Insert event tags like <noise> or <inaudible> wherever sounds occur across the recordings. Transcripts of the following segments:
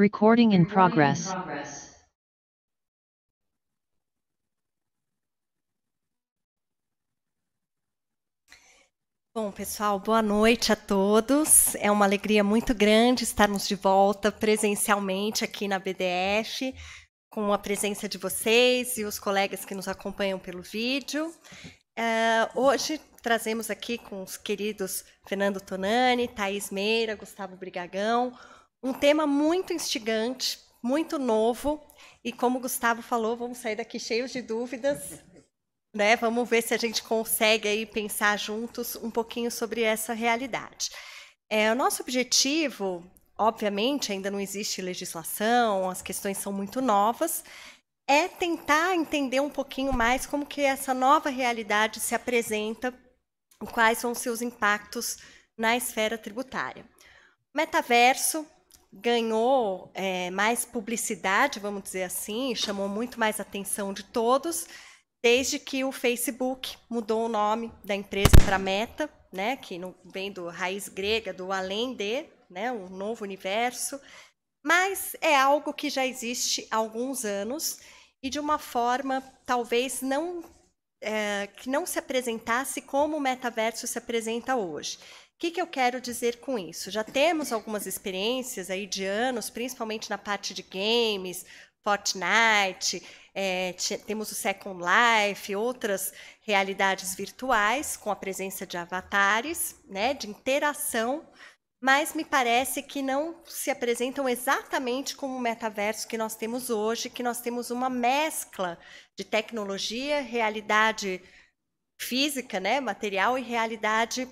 Recording in progress. Bom, pessoal, boa noite a todos. É uma alegria muito grande estarmos de volta presencialmente aqui na BDF, com a presença de vocês e os colegas que nos acompanham pelo vídeo. Uh, hoje trazemos aqui com os queridos Fernando Tonani, Thaís Meira, Gustavo Brigagão, um tema muito instigante, muito novo. E como o Gustavo falou, vamos sair daqui cheios de dúvidas. Né? Vamos ver se a gente consegue aí pensar juntos um pouquinho sobre essa realidade. É, o nosso objetivo, obviamente, ainda não existe legislação, as questões são muito novas, é tentar entender um pouquinho mais como que essa nova realidade se apresenta, quais são seus impactos na esfera tributária. Metaverso, ganhou é, mais publicidade, vamos dizer assim, chamou muito mais atenção de todos, desde que o Facebook mudou o nome da empresa para Meta, né, que vem do raiz grega, do além de, né, um novo universo, mas é algo que já existe há alguns anos e de uma forma talvez não é, que não se apresentasse como o metaverso se apresenta hoje. O que, que, eu quero dizer com isso? Já temos algumas experiências aí de anos, principalmente na parte de games, Fortnite, é, temos o Second Life, outras realidades virtuais com a presença de avatares, né, de interação, mas me parece que não se apresentam exatamente como o metaverso que nós temos hoje, que nós temos uma mescla de tecnologia, realidade física, né, material e realidade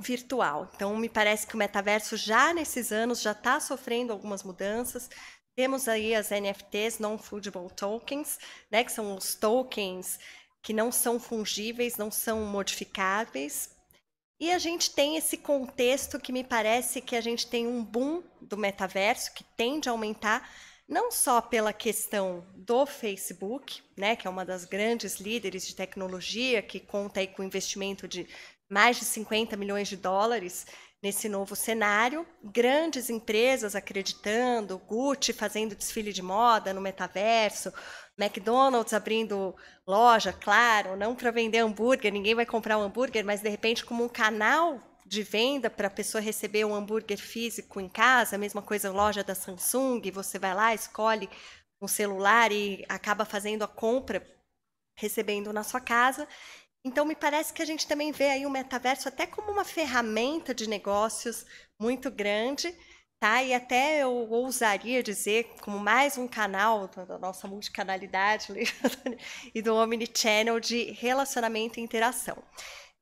virtual. Então, me parece que o metaverso já nesses anos já está sofrendo algumas mudanças. Temos aí as NFTs, non-fungible tokens, né, que são os tokens que não são fungíveis, não são modificáveis. E a gente tem esse contexto que me parece que a gente tem um boom do metaverso que tende a aumentar, não só pela questão do Facebook, né, que é uma das grandes líderes de tecnologia, que conta aí com investimento de mais de 50 milhões de dólares nesse novo cenário, grandes empresas acreditando, Gucci fazendo desfile de moda no metaverso, McDonald's abrindo loja, claro, não para vender hambúrguer, ninguém vai comprar um hambúrguer, mas de repente como um canal de venda para a pessoa receber um hambúrguer físico em casa, mesma coisa loja da Samsung, você vai lá, escolhe um celular e acaba fazendo a compra recebendo na sua casa. Então, me parece que a gente também vê aí o metaverso até como uma ferramenta de negócios muito grande, tá? E até eu ousaria dizer, como mais um canal da nossa multicanalidade <laughs> né, e do Omnichannel de relacionamento e interação.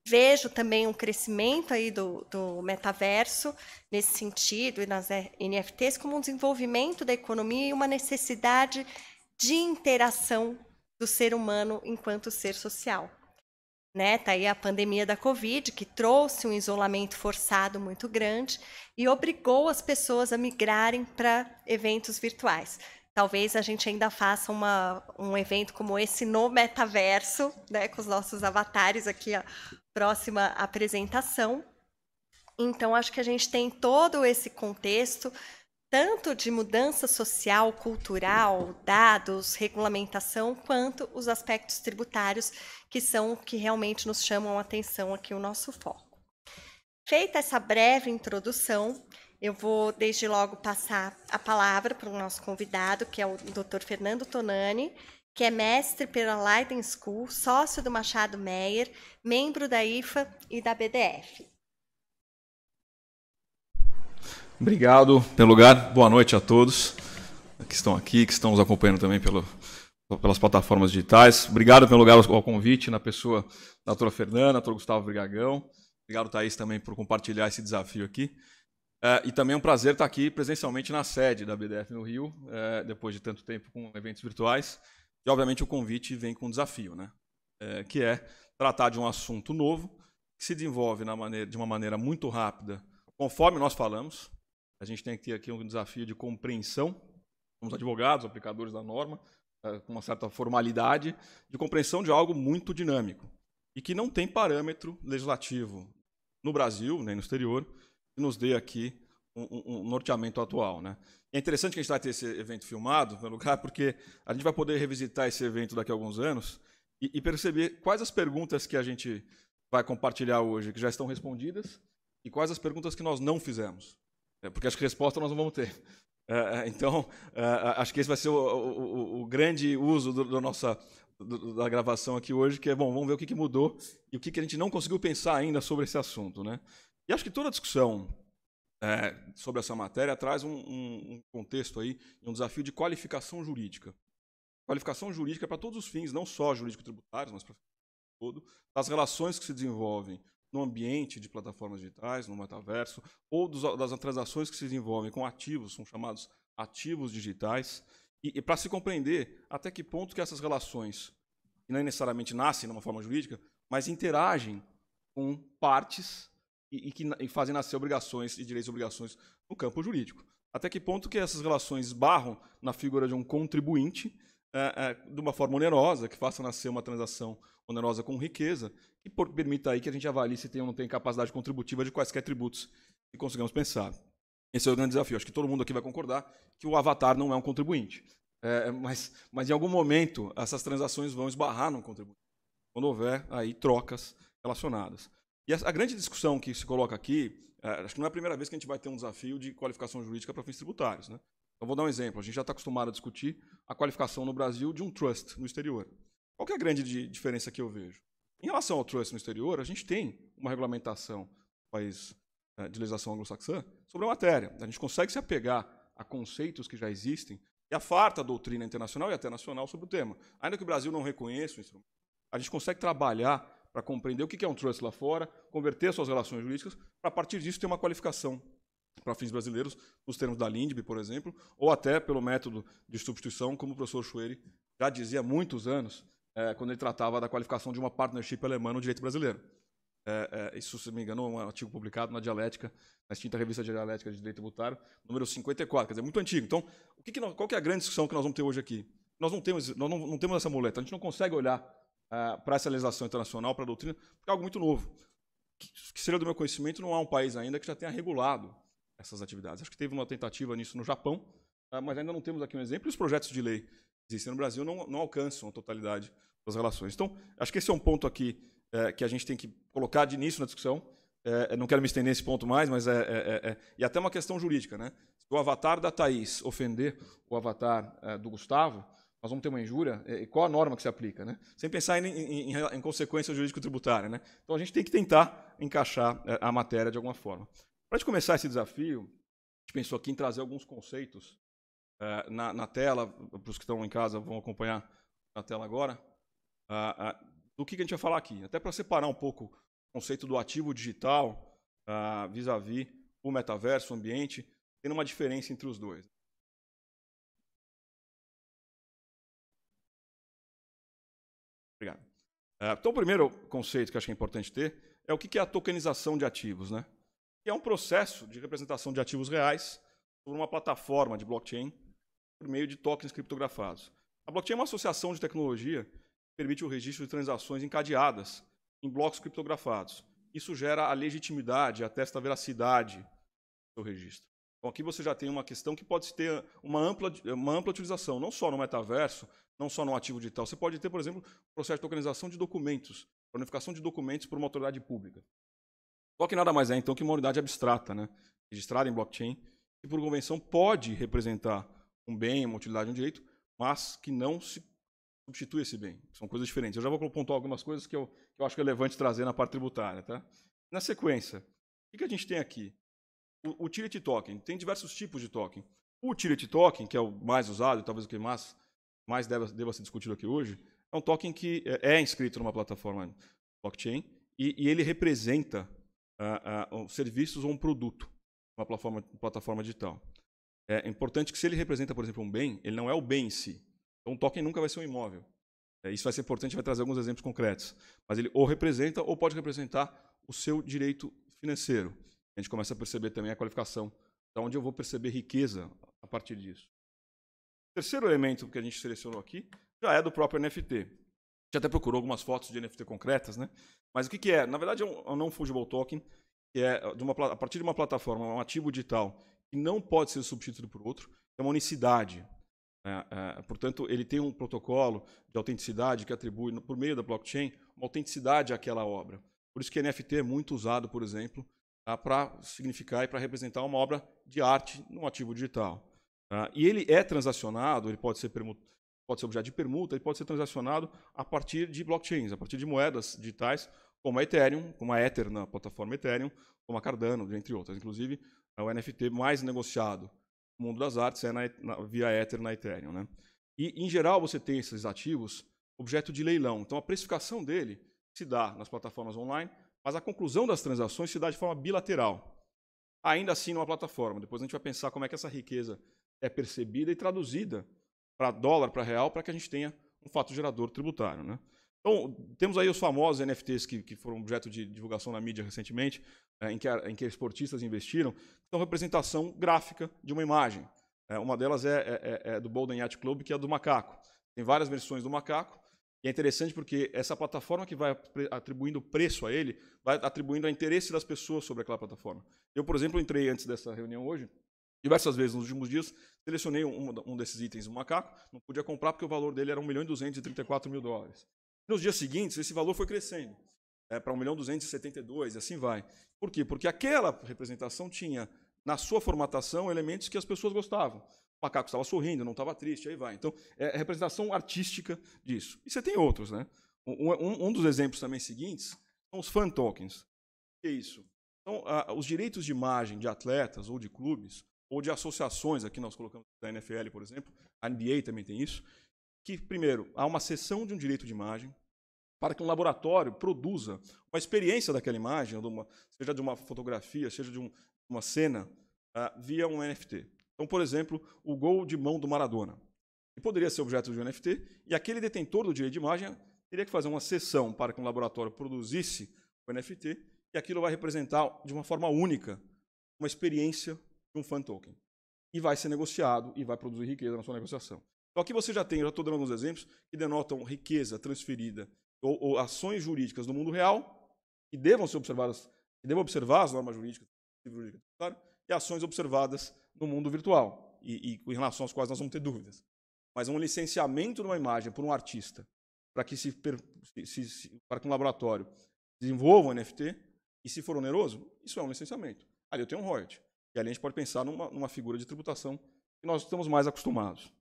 Vejo também um crescimento aí do, do metaverso nesse sentido e nas é, NFTs como um desenvolvimento da economia e uma necessidade de interação do ser humano enquanto ser social né? Tá aí a pandemia da Covid, que trouxe um isolamento forçado muito grande e obrigou as pessoas a migrarem para eventos virtuais. Talvez a gente ainda faça uma, um evento como esse no metaverso, né, com os nossos avatares aqui, a próxima apresentação. Então, acho que a gente tem todo esse contexto tanto de mudança social, cultural, dados, regulamentação, quanto os aspectos tributários, que são o que realmente nos chamam a atenção aqui, o nosso foco. Feita essa breve introdução, eu vou desde logo passar a palavra para o nosso convidado, que é o Dr. Fernando Tonani, que é mestre pela Leiden School, sócio do Machado Meyer, membro da IFA e da BDF. Obrigado pelo lugar. Boa noite a todos que estão aqui, que estão nos acompanhando também pelo, pelas plataformas digitais. Obrigado pelo lugar ao convite, na pessoa da doutora Fernanda, doutor Gustavo Brigagão. Obrigado, Thaís, também por compartilhar esse desafio aqui. É, e também é um prazer estar aqui presencialmente na sede da BDF no Rio, é, depois de tanto tempo com eventos virtuais. E, obviamente, o convite vem com um desafio, né? É, que é tratar de um assunto novo, que se desenvolve maneira, de uma maneira muito rápida, conforme nós falamos, a gente tem que ter aqui um desafio de compreensão, somos advogados, aplicadores da norma, eh, com uma certa formalidade, de compreensão de algo muito dinâmico e que não tem parâmetro legislativo no Brasil, nem no exterior, que nos dê aqui um, um norteamento atual. Né? É interessante que a gente vai ter esse evento filmado, no lugar, porque a gente vai poder revisitar esse evento daqui a alguns anos e, e perceber quais as perguntas que a gente vai compartilhar hoje que já estão respondidas e quais as perguntas que nós não fizemos. Né? porque acho que resposta nós não vamos ter. É, é, então, é, acho que esse vai ser o, o, o grande uso do, do nossa, do, da gravação aqui hoje, que é, bom, vamos ver o que, mudou e o que, que a gente não conseguiu pensar ainda sobre esse assunto. Né? E acho que toda a discussão é, sobre essa matéria traz um, um, um, contexto aí, um desafio de qualificação jurídica. Qualificação jurídica para todos os fins, não só jurídico-tributários, mas para todo, das relações que se desenvolvem no ambiente de plataformas digitais, no metaverso, ou dos, das transações que se desenvolvem com ativos, são chamados ativos digitais, e, e para se compreender até que ponto que essas relações, que não necessariamente nascem de uma forma jurídica, mas interagem com partes e, e que e fazem nascer obrigações e direitos e obrigações no campo jurídico. Até que ponto que essas relações barram na figura de um contribuinte é, é, de uma forma onerosa, que faça nascer uma transação onerosa com riqueza, e por, permita aí que a gente avalie se tem ou não tem capacidade contributiva de quaisquer tributos que consigamos pensar. Esse é o grande desafio. Acho que todo mundo aqui vai concordar que o avatar não é um contribuinte. É, é mas, mas em algum momento essas transações vão esbarrar num contribuinte, quando houver aí trocas relacionadas. E a, a grande discussão que se coloca aqui, é, acho que não é a primeira vez que a gente vai ter um desafio de qualificação jurídica para fins tributários. Né? Eu vou dar um exemplo. A gente já está acostumado a discutir a qualificação no Brasil de um trust no exterior. Qual é a grande diferença que eu vejo? Em relação ao trust no exterior, a gente tem uma regulamentação do país eh, de legislação anglo-saxã sobre a matéria. A gente consegue se apegar a conceitos que já existem e a a doutrina internacional e até nacional sobre o tema. Ainda que o Brasil não reconheça o instrumento, a gente consegue trabalhar para compreender o que é um trust lá fora, converter suas relações jurídicas, para a partir disso ter uma qualificação para fins brasileiros, nos termos da LINDB, por exemplo, ou até pelo método de substituição, como o professor Schwery já dizia há muitos anos, é, quando ele tratava da qualificação de uma partnership alemã no direito brasileiro. É, é, isso, se me engano, é um artigo publicado na Dialética, na extinta revista de Dialética de Direito Tributário, número 54, quer dizer, muito antigo. Então, o que que nós, qual que é a grande discussão que nós vamos ter hoje aqui? Nós não temos, nós não, não temos essa muleta, a gente não consegue olhar é, para essa legislação internacional, para a doutrina, porque é algo muito novo. Que, que seria do meu conhecimento, não há um país ainda que já tenha regulado essas atividades. Acho que teve uma tentativa nisso no Japão, ah, mas ainda não temos aqui um exemplo. E os projetos de lei que existem no Brasil não, não alcançam a totalidade das relações. Então, acho que esse é um ponto aqui é, que a gente tem que colocar de início na discussão. É, é não quero me estender nesse ponto mais, mas é, é, é, é, E até uma questão jurídica, né? Se o avatar da Thaís ofender o avatar é, do Gustavo, nós vamos ter uma injúria, e qual a norma que se aplica, né? Sem pensar em, em, em, em consequência jurídico-tributária, né? Então a gente tem que tentar encaixar a matéria de alguma forma. Para gente começar esse desafio, a gente pensou aqui em trazer alguns conceitos uh, na, na, tela, para os que estão em casa vão acompanhar na tela agora, uh, uh, do que, que a gente vai falar aqui. Até para separar um pouco o conceito do ativo digital ah, vis-à-vis -vis o metaverso, o ambiente, tendo uma diferença entre os dois. Obrigado. Eh, então, o primeiro conceito que acho que é importante ter é o que é a tokenização de ativos. Né? que é um processo de representação de ativos reais por uma plataforma de blockchain por meio de tokens criptografados. A blockchain é uma associação de tecnologia que permite o registro de transações encadeadas em blocos criptografados. Isso gera a legitimidade, atesta a veracidade do registro. Então aqui você já tem uma questão que pode ter uma ampla, uma ampla utilização, não só no metaverso, não só no ativo digital. Você pode ter, por exemplo, um processo de tokenização de documentos, planificação de documentos por uma autoridade pública. Só nada mais é, então, que uma unidade abstrata, né? registrada em blockchain, que por convenção pode representar um bem, uma utilidade, um direito, mas que não se substitui esse bem. São coisas diferentes. Eu já vou pontuar algumas coisas que eu, que eu acho relevante trazer na parte tributária. Tá? Na sequência, o que a gente tem aqui? O utility token. Tem diversos tipos de token. O utility token, que é o mais usado, talvez o que mais, mais deva, deva ser discutido aqui hoje, é um token que é, é inscrito numa plataforma blockchain e, e ele representa uh, uh, serviços ou um produto, uma plataforma, plataforma digital. É importante que se ele representa, por exemplo, um bem, ele não é o bem em si. Então, um token nunca vai ser um imóvel. É, isso vai ser importante, vai trazer alguns exemplos concretos. Mas ele ou representa ou pode representar o seu direito financeiro. A gente começa a perceber também a qualificação, da onde eu vou perceber riqueza a partir disso. O terceiro elemento que a gente selecionou aqui já é do próprio NFT gente até procurou algumas fotos de NFT concretas, né? Mas o que, que é? Na verdade, é um é não fungible token, que é de uma, a partir de uma plataforma, um ativo digital, que não pode ser substituído por outro, é uma unicidade. É, é, portanto, ele tem um protocolo de autenticidade que atribui, por meio da blockchain, uma autenticidade àquela obra. Por isso que NFT é muito usado, por exemplo, tá, para significar e para representar uma obra de arte num ativo digital. Tá? E ele é transacionado, ele pode ser pode ser objeto de permuta e pode ser transacionado a partir de blockchains, a partir de moedas digitais, como a Ethereum, como a Ether na plataforma Ethereum, como a Cardano, entre outras. Inclusive, é o NFT mais negociado no mundo das artes é na, na, via Ether na Ethereum. Né? E, em geral, você tem esses ativos objeto de leilão. Então, a precificação dele se dá nas plataformas online, mas a conclusão das transações se dá de forma bilateral. Ainda assim, numa plataforma. Depois a gente vai pensar como é que essa riqueza é percebida e traduzida para dólar, para real, para que a gente tenha um fato gerador tributário. Né? Então, temos aí os famosos NFTs que, que foram objeto de divulgação na mídia recentemente, é, em, que, em que esportistas investiram, que são representação gráfica de uma imagem. É, uma delas é, é, é, é do Bolden Yacht Club, que é a do macaco. Tem várias versões do macaco, e é interessante porque essa plataforma que vai atribuindo preço a ele, vai atribuindo a interesse das pessoas sobre aquela plataforma. Eu, por exemplo, entrei antes dessa reunião hoje, diversas vezes nos últimos dias, Selecionei um, um desses itens, um macaco, não podia comprar porque o valor dele era 1 milhão e 234 mil dólares. Nos dias seguintes, esse valor foi crescendo é, para 1 milhão e 272 e assim vai. Por quê? Porque aquela representação tinha, na sua formatação, elementos que as pessoas gostavam. O macaco estava sorrindo, não estava triste, aí vai. Então, é a é representação artística disso. E você tem outros, né? Um, um, um dos exemplos também seguintes são os fan tokens. O que é isso? Então, a, os direitos de imagem de atletas ou de clubes ou de associações, aqui nós colocamos da NFL, por exemplo, a NBA também tem isso, que, primeiro, há uma cessão de um direito de imagem para que um laboratório produza uma experiência daquela imagem, de uma, seja de uma fotografia, seja de um, uma cena, uh, via um NFT. Então, por exemplo, o gol de mão do Maradona. que poderia ser objeto de um NFT, e aquele detentor do direito de imagem teria que fazer uma sessão para que um laboratório produzisse o NFT, e aquilo vai representar de uma forma única uma experiência de um fan token. E vai ser negociado e vai produzir riqueza na sua negociação. Então aqui você já tem, eu já estou dando alguns exemplos, que denotam riqueza transferida ou, ou ações jurídicas no mundo real, que devam ser observadas, que devam observar as normas jurídicas, e ações observadas no mundo virtual, e, e em relação às quais nós vamos ter dúvidas. Mas um licenciamento de uma imagem por um artista para que, se, se, se, para que um laboratório desenvolva um NFT, e se for oneroso, isso é um licenciamento. Ali eu tenho um royalty. E ali a gente pode pensar numa, numa figura de tributação que nós estamos mais acostumados.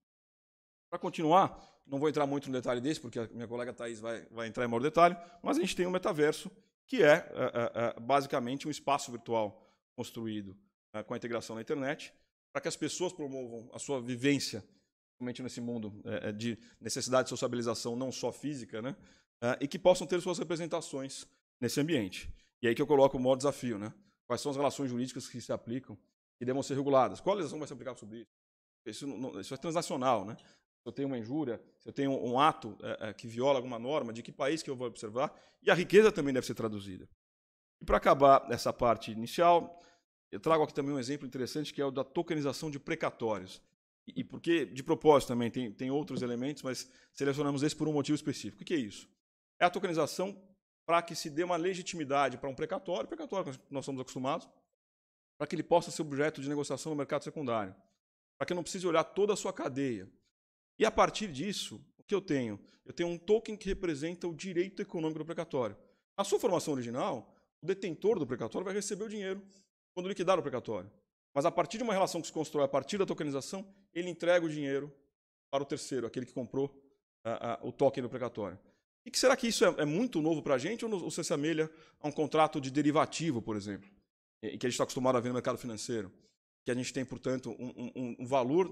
Para continuar, não vou entrar muito no detalhe desse, porque a minha colega Thais vai, vai entrar em maior detalhe, mas a gente tem o um metaverso, que é, é, é, é basicamente um espaço virtual construído é, com a integração na internet, para que as pessoas promovam a sua vivência, principalmente nesse mundo é, é, de necessidade de sociabilização, não só física, né? e que possam ter suas representações nesse ambiente. E aí que eu coloco o maior desafio, né? Quais são as relações jurídicas que se aplicam e devem ser reguladas? Qual legislação vai se aplicar sobre isso? Isso, não, isso é transnacional, né? Se eu tenho uma injúria, se eu tenho um ato é, é, que viola alguma norma, de que país que eu vou observar? E a riqueza também deve ser traduzida. E para acabar essa parte inicial, eu trago aqui também um exemplo interessante que é o da tokenização de precatórios. E, e porque, de propósito também, tem, tem outros elementos, mas selecionamos esse por um motivo específico. O que é isso? É a tokenização para que se dê uma legitimidade para um precatório, precatório que nós somos acostumados, para que ele possa ser objeto de negociação no mercado secundário, para que eu não precise olhar toda a sua cadeia. E a partir disso, o que eu tenho? Eu tenho um token que representa o direito econômico do precatório. Na sua formação original, o detentor do precatório vai receber o dinheiro quando liquidar o precatório. Mas a partir de uma relação que se constrói a partir da tokenização, ele entrega o dinheiro para o terceiro, aquele que comprou uh, uh, o token do precatório. E que será que isso é, é muito novo para a gente ou, no, ou se assemelha a um contrato de derivativo, por exemplo, e, que a gente está acostumado a ver no mercado financeiro? Que a gente tem, portanto, um, um, um valor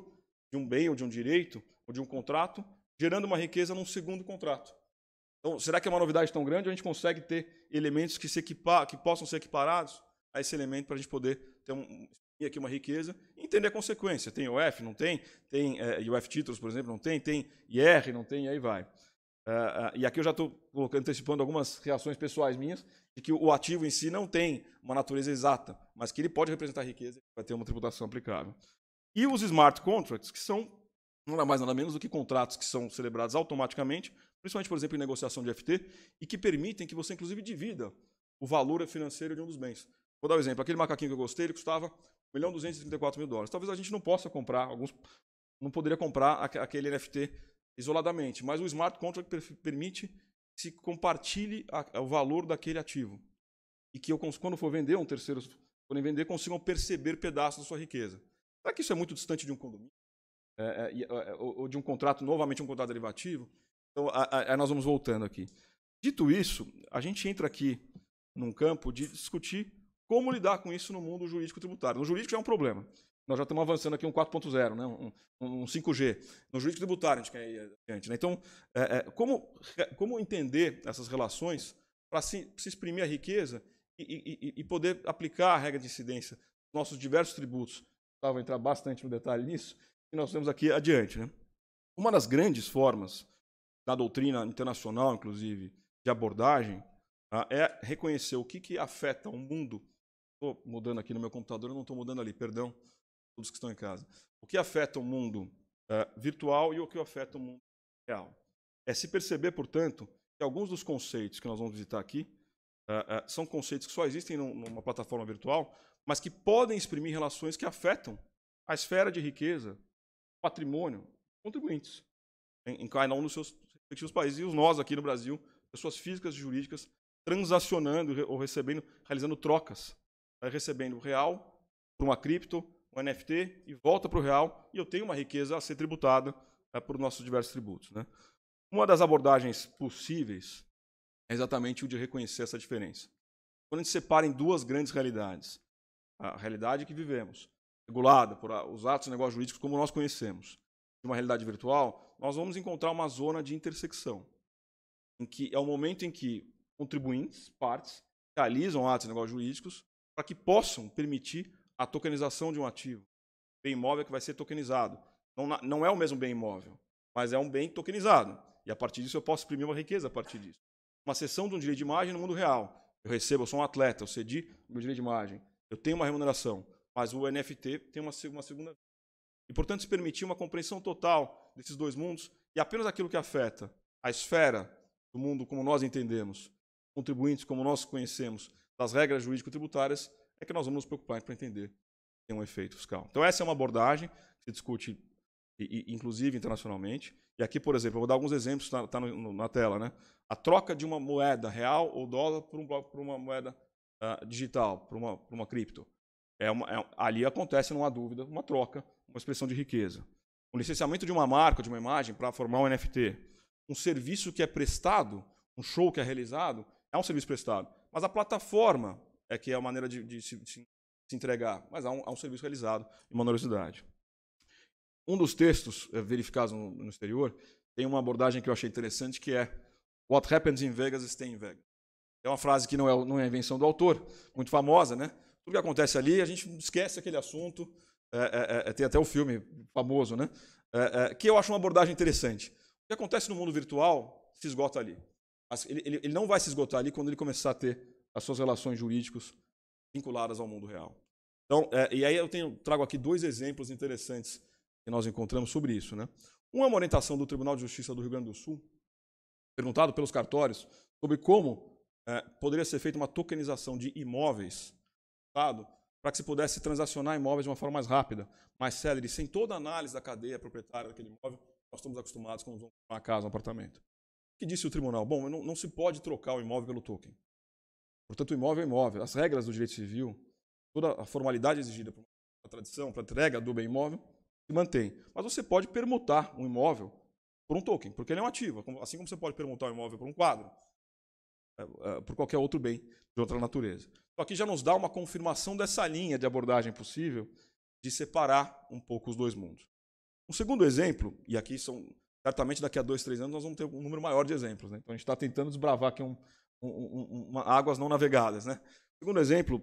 de um bem ou de um direito ou de um contrato gerando uma riqueza num segundo contrato. Então, será que é uma novidade tão grande ou a gente consegue ter elementos que, se equipar, que possam ser equiparados a esse elemento para a gente poder ter um, aqui uma riqueza e entender a consequência? Tem UF, não tem? Tem é, eh, UF títulos, por exemplo, não tem? Tem IR, não tem? E aí vai. Uh, uh, e aqui eu já estou antecipando algumas reações pessoais minhas, de que o ativo em si não tem uma natureza exata, mas que ele pode representar riqueza e vai ter uma tributação aplicável. E os smart contracts, que são nada mais nada menos do que contratos que são celebrados automaticamente, principalmente, por exemplo, em negociação de FT, e que permitem que você, inclusive, divida o valor financeiro de um dos bens. Vou dar um exemplo. Aquele macaquinho que eu gostei, ele custava 1.234.000 milhão mil dólares. Talvez a gente não possa comprar, alguns não poderia comprar aquele NFT isoladamente, mas o smart contract permite que se compartilhe a, o valor daquele ativo. E que eu, quando for vender, um terceiro, quando vender, consigam perceber pedaços da sua riqueza. Será que isso é muito distante de um condomínio? É, é, é, é, ou, ou, de um contrato, novamente um contrato derivativo? Então, aí nós vamos voltando aqui. Dito isso, a gente entra aqui num campo de discutir como lidar com isso no mundo jurídico tributário. No jurídico já é um problema nós já estamos avançando aqui um 4.0, né? um, um 5G. No jurídico tributário, a gente quer ir adiante. Né? Então, é, é, como, é, como entender essas relações para se, se, exprimir a riqueza e, e, e, poder aplicar a regra de incidência nossos diversos tributos? Eu vou entrar bastante no detalhe nisso, e nós temos aqui adiante. Né? Uma das grandes formas da doutrina internacional, inclusive, de abordagem, tá? é reconhecer o que, que afeta o mundo. Estou mudando aqui no meu computador, não estou mudando ali, perdão todos que estão em casa. O que afeta o mundo uh, virtual e o que afeta o mundo real. É se perceber, portanto, que alguns dos conceitos que nós vamos visitar aqui uh, uh, são conceitos que só existem num, numa plataforma virtual, mas que podem exprimir relações que afetam a esfera de riqueza, patrimônio, contribuintes, em, em cada um dos seus respectivos países. E os nós aqui no Brasil, pessoas físicas e jurídicas, transacionando ou recebendo, realizando trocas, recebendo real por uma cripto, um NFT e volta para o real e eu tenho uma riqueza a ser tributada né, por nossos diversos tributos. Né? Uma das abordagens possíveis é exatamente o de reconhecer essa diferença. Quando a gente separa em duas grandes realidades, a realidade que vivemos, regulada por os atos e negócios jurídicos como nós conhecemos, de uma realidade virtual, nós vamos encontrar uma zona de intersecção, em que é o momento em que contribuintes, partes, realizam atos e negócios jurídicos para que possam permitir a tokenização de um ativo. Bem imóvel que vai ser tokenizado. Não, não é o mesmo bem imóvel, mas é um bem tokenizado. E a partir disso eu posso exprimir uma riqueza a partir disso. Uma cessão de um direito de imagem no mundo real. Eu recebo, eu sou um atleta, eu cedi meu direito de imagem. Eu tenho uma remuneração, mas o NFT tem uma, uma segunda. E, portanto, se permitir uma compreensão total desses dois mundos e apenas aquilo que afeta a esfera do mundo como nós entendemos, contribuintes como nós conhecemos, das regras jurídico-tributárias, é que nós vamos nos preocupar para entender se tem um efeito fiscal. Então, essa é uma abordagem que se discute, inclusive internacionalmente. E aqui, por exemplo, eu vou dar alguns exemplos, está tá, tá na tela, né? A troca de uma moeda real ou dólar por, um, por uma moeda uh, digital, por uma, por uma cripto. É uma, é, ali acontece, não há dúvida, uma troca, uma expressão de riqueza. O licenciamento de uma marca, de uma imagem, para formar um NFT. Um serviço que é prestado, um show que é realizado, é um serviço prestado. Mas a plataforma é que é a maneira de, de, se, de se, entregar, mas há um, há um, serviço realizado e uma honorosidade. Um dos textos eh, verificados no, no exterior tem uma abordagem que eu achei interessante, que é What happens in Vegas stays in Vegas. É uma frase que não é, não é invenção do autor, muito famosa, né? Tudo que acontece ali, a gente esquece aquele assunto. É, é, é, é tem até o um filme famoso, né? É, é, que eu acho uma abordagem interessante. O que acontece no mundo virtual se esgota ali. Ele, ele, ele não vai se esgotar ali quando ele começar a ter as suas relações jurídicas vinculadas ao mundo real. Então, é, e aí eu tenho, trago aqui dois exemplos interessantes que nós encontramos sobre isso. Né? Um é uma orientação do Tribunal de Justiça do Rio Grande do Sul, perguntado pelos cartórios sobre como é, poderia ser feita uma tokenização de imóveis para que se pudesse transacionar imóveis de uma forma mais rápida, mais célere, sem toda a análise da cadeia proprietária daquele imóvel, nós estamos acostumados quando vamos comprar uma casa, um apartamento. O que disse o tribunal? Bom, não, não se pode trocar o imóvel pelo token. Portanto, o imóvel é imóvel. As regras do direito civil, toda a formalidade exigida por a tradição para entrega do bem imóvel, se mantém. Mas você pode permutar um imóvel por um token, porque ele é um ativo. Assim como você pode permutar um imóvel por um quadro, é, é, por qualquer outro bem de outra natureza. Então, aqui já nos dá uma confirmação dessa linha de abordagem possível de separar um pouco os dois mundos. Um segundo exemplo, e aqui são certamente daqui a dois, três anos nós vamos ter um número maior de exemplos. Né? Então a gente está tentando desbravar aqui um, uma, águas não navegadas. Né? Segundo exemplo,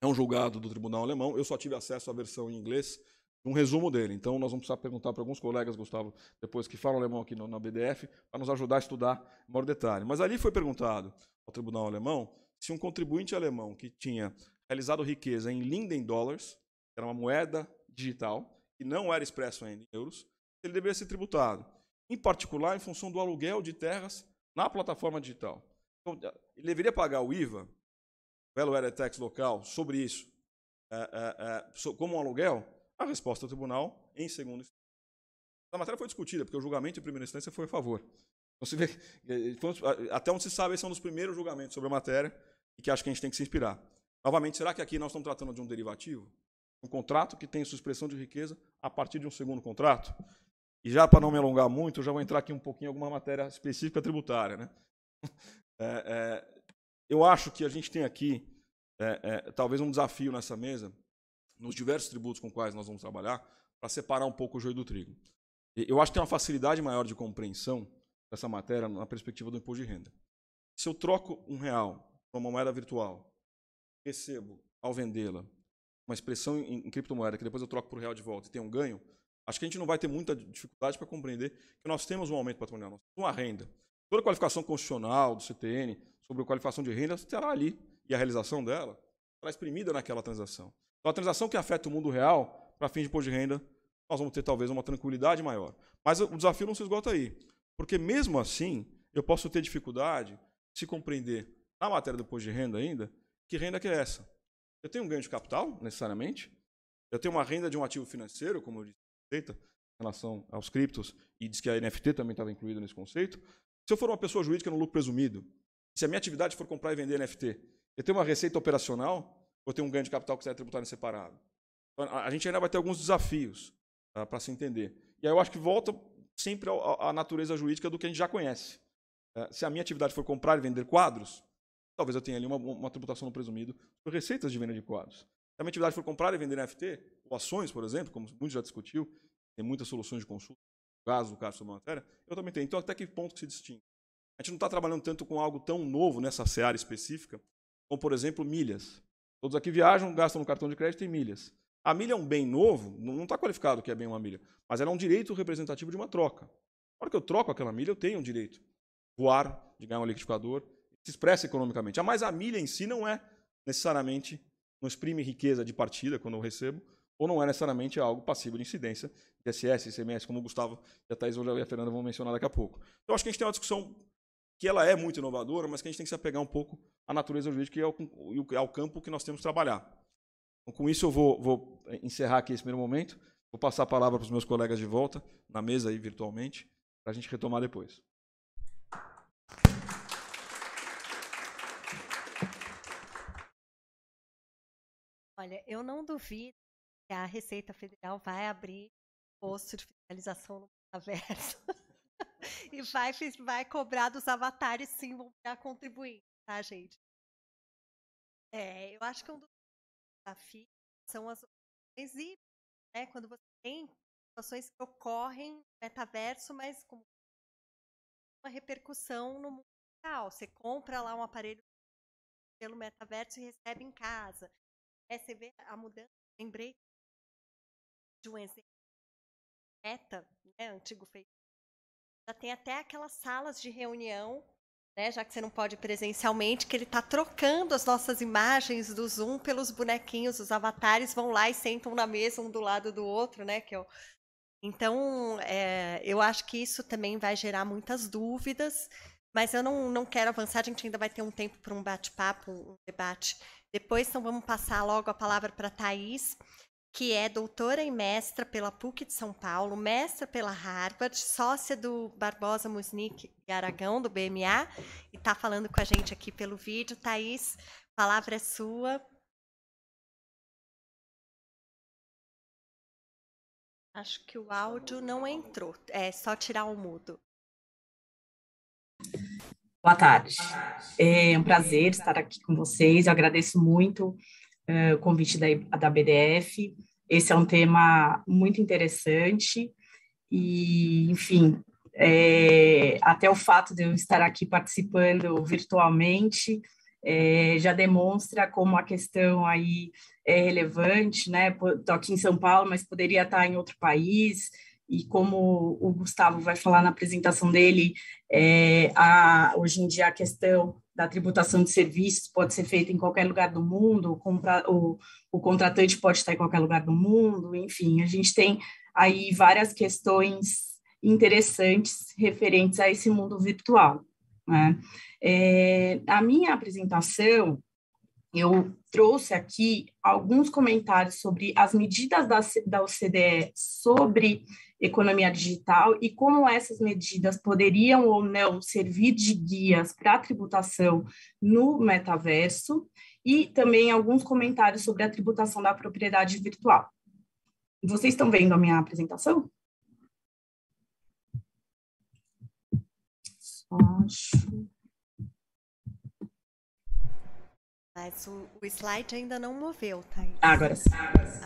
é um julgado do tribunal alemão, eu só tive acesso à versão em inglês, um resumo dele. Então, nós vamos precisar perguntar para alguns colegas, Gustavo, depois que falam alemão aqui na BDF, para nos ajudar a estudar maior detalhe. Mas ali foi perguntado ao tribunal alemão se um contribuinte alemão que tinha realizado riqueza em Linden Dollars, que era uma moeda digital, que não era expresso ainda em euros, ele deveria ser tributado, em particular em função do aluguel de terras na plataforma digital. Ah, ele deveria pagar o IVA, Value Added Tax local, sobre isso, eh, eh, eh, como um aluguel? A resposta do tribunal, em segunda instância. A matéria foi discutida, porque o julgamento em primeira instância foi a favor. Então, se vê, <laughs> ah, até onde se sabe, esse é um dos primeiros julgamentos sobre a matéria e que acho que a gente tem que se inspirar. Novamente, será que aqui nós estamos tratando de um derivativo? Um contrato que tem sua expressão de riqueza a partir de um segundo contrato? E já para não me alongar muito, eu já vou entrar aqui um pouquinho em alguma matéria específica tributária. Né? <laughs> É, é, eu acho que a gente tem aqui é, é, talvez um desafio nessa mesa, nos diversos tributos com quais nós vamos trabalhar, para separar um pouco o joio do trigo. Eu acho que tem uma facilidade maior de compreensão dessa matéria na perspectiva do imposto de renda. Se eu troco um real para uma moeda virtual, recebo ao vendê-la uma expressão em, em criptomoeda que depois eu troco por real de volta e tenho um ganho, acho que a gente não vai ter muita dificuldade para compreender que nós temos um aumento patrimonial, nós temos uma renda. Toda a qualificação constitucional do CTN sobre a qualificação de renda estará ali. E a realização dela será exprimida naquela transação. Então, a transação que afeta o mundo real, para fins de imposto de renda, nós vamos ter talvez uma tranquilidade maior. Mas o desafio não se esgota aí. Porque mesmo assim, eu posso ter dificuldade se compreender, na matéria do imposto de renda ainda, que renda que é essa. Eu tenho um ganho de capital, necessariamente. Eu tenho uma renda de um ativo financeiro, como eu disse, em relação aos criptos, e diz que a NFT também estava incluída nesse conceito. Se eu for uma pessoa jurídica no lucro presumido, se a minha atividade for comprar e vender NFT, eu tenho uma receita operacional ou eu tenho um ganho de capital que será tributário separado? Então, a gente ainda vai ter alguns desafios tá, para se entender. E aí eu acho que volta sempre à natureza jurídica do que a gente já conhece. É, se a minha atividade for comprar e vender quadros, talvez eu tenha ali uma, uma tributação no presumido por receitas de venda de quadros. Se a minha atividade for comprar e vender NFT, ou ações, por exemplo, como muito já discutiu, tem muitas soluções de consulta caso, o caso sobre matéria, eu também tenho. Então, até que ponto que se distingue? A gente não está trabalhando tanto com algo tão novo nessa seara específica, como, por exemplo, milhas. Todos aqui viajam, gastam no cartão de crédito em milhas. A milha é um bem novo, não está qualificado que é bem uma milha, mas ela é um direito representativo de uma troca. Na hora que eu troco aquela milha, eu tenho um direito. Voar, de ganhar um liquidificador, se expressa economicamente. Ah, mas a milha em si não é necessariamente, não exprime riqueza de partida quando eu recebo, ou não é necessariamente algo passivo de incidência de ISS, ICMS, como o Gustavo e a Thais e a Fernanda vão mencionar daqui a pouco. Então, acho que a gente tem uma discussão que ela é muito inovadora, mas que a gente tem que se apegar um pouco à natureza jurídica e ao, ao campo que nós temos que trabalhar. Então, com isso, eu vou, vou encerrar aqui esse primeiro momento, vou passar a palavra para os meus colegas de volta, na mesa aí virtualmente, para a gente retomar depois. Olha, eu não duvido a Receita Federal vai abrir posto de fiscalização no metaverso <laughs> e vai, vai cobrar dos avatares sim vão para contribuir, tá, gente? É, eu acho que um dos desafios são as opções híbridas, né? Quando você tem situações que ocorrem no metaverso, mas com uma repercussão no mundo real. Você compra lá um aparelho pelo metaverso e recebe em casa. É, você vê a mudança, lembrei de um exemplo ETA, né, antigo Facebook, já tem até aquelas salas de reunião, né, já que você não pode presencialmente, que ele está trocando as nossas imagens do Zoom pelos bonequinhos, os avatares vão lá e sentam na mesa um do lado do outro, né, que eu... É então, é, eu acho que isso também vai gerar muitas dúvidas, mas eu não, não quero avançar, a gente ainda vai ter um tempo para um bate-papo, um debate depois, então vamos passar logo a palavra para a Thais que é doutora e mestra pela PUC de São Paulo, mestra pela Harvard, sócia do Barbosa Musnick Aragão, do BMA, e está falando com a gente aqui pelo vídeo. Thaís, palavra é sua. Acho que o áudio não entrou, é só tirar o mudo. Boa tarde. É um prazer estar aqui com vocês, eu agradeço muito eh, convite da, da BDF. Esse é um tema muito interessante e, enfim, é, até o fato de eu estar aqui participando virtualmente é, já demonstra como a questão aí é relevante, né? Estou aqui em São Paulo, mas poderia estar em outro país, e como o Gustavo vai falar na apresentação dele, é, a, hoje em dia a questão da tributação de serviços pode ser feita em qualquer lugar do mundo, o, compra, o, o contratante pode estar em qualquer lugar do mundo, enfim, a gente tem aí várias questões interessantes referentes a esse mundo virtual. Né? É, a minha apresentação, eu trouxe aqui alguns comentários sobre as medidas da, da OCDE sobre economia digital e como essas medidas poderiam ou não servir de guias para a tributação no metaverso e também alguns comentários sobre a tributação da propriedade virtual. Vocês estão vendo a minha apresentação? Acho. Mas o, o slide ainda não moveu, Thais. Agora sim.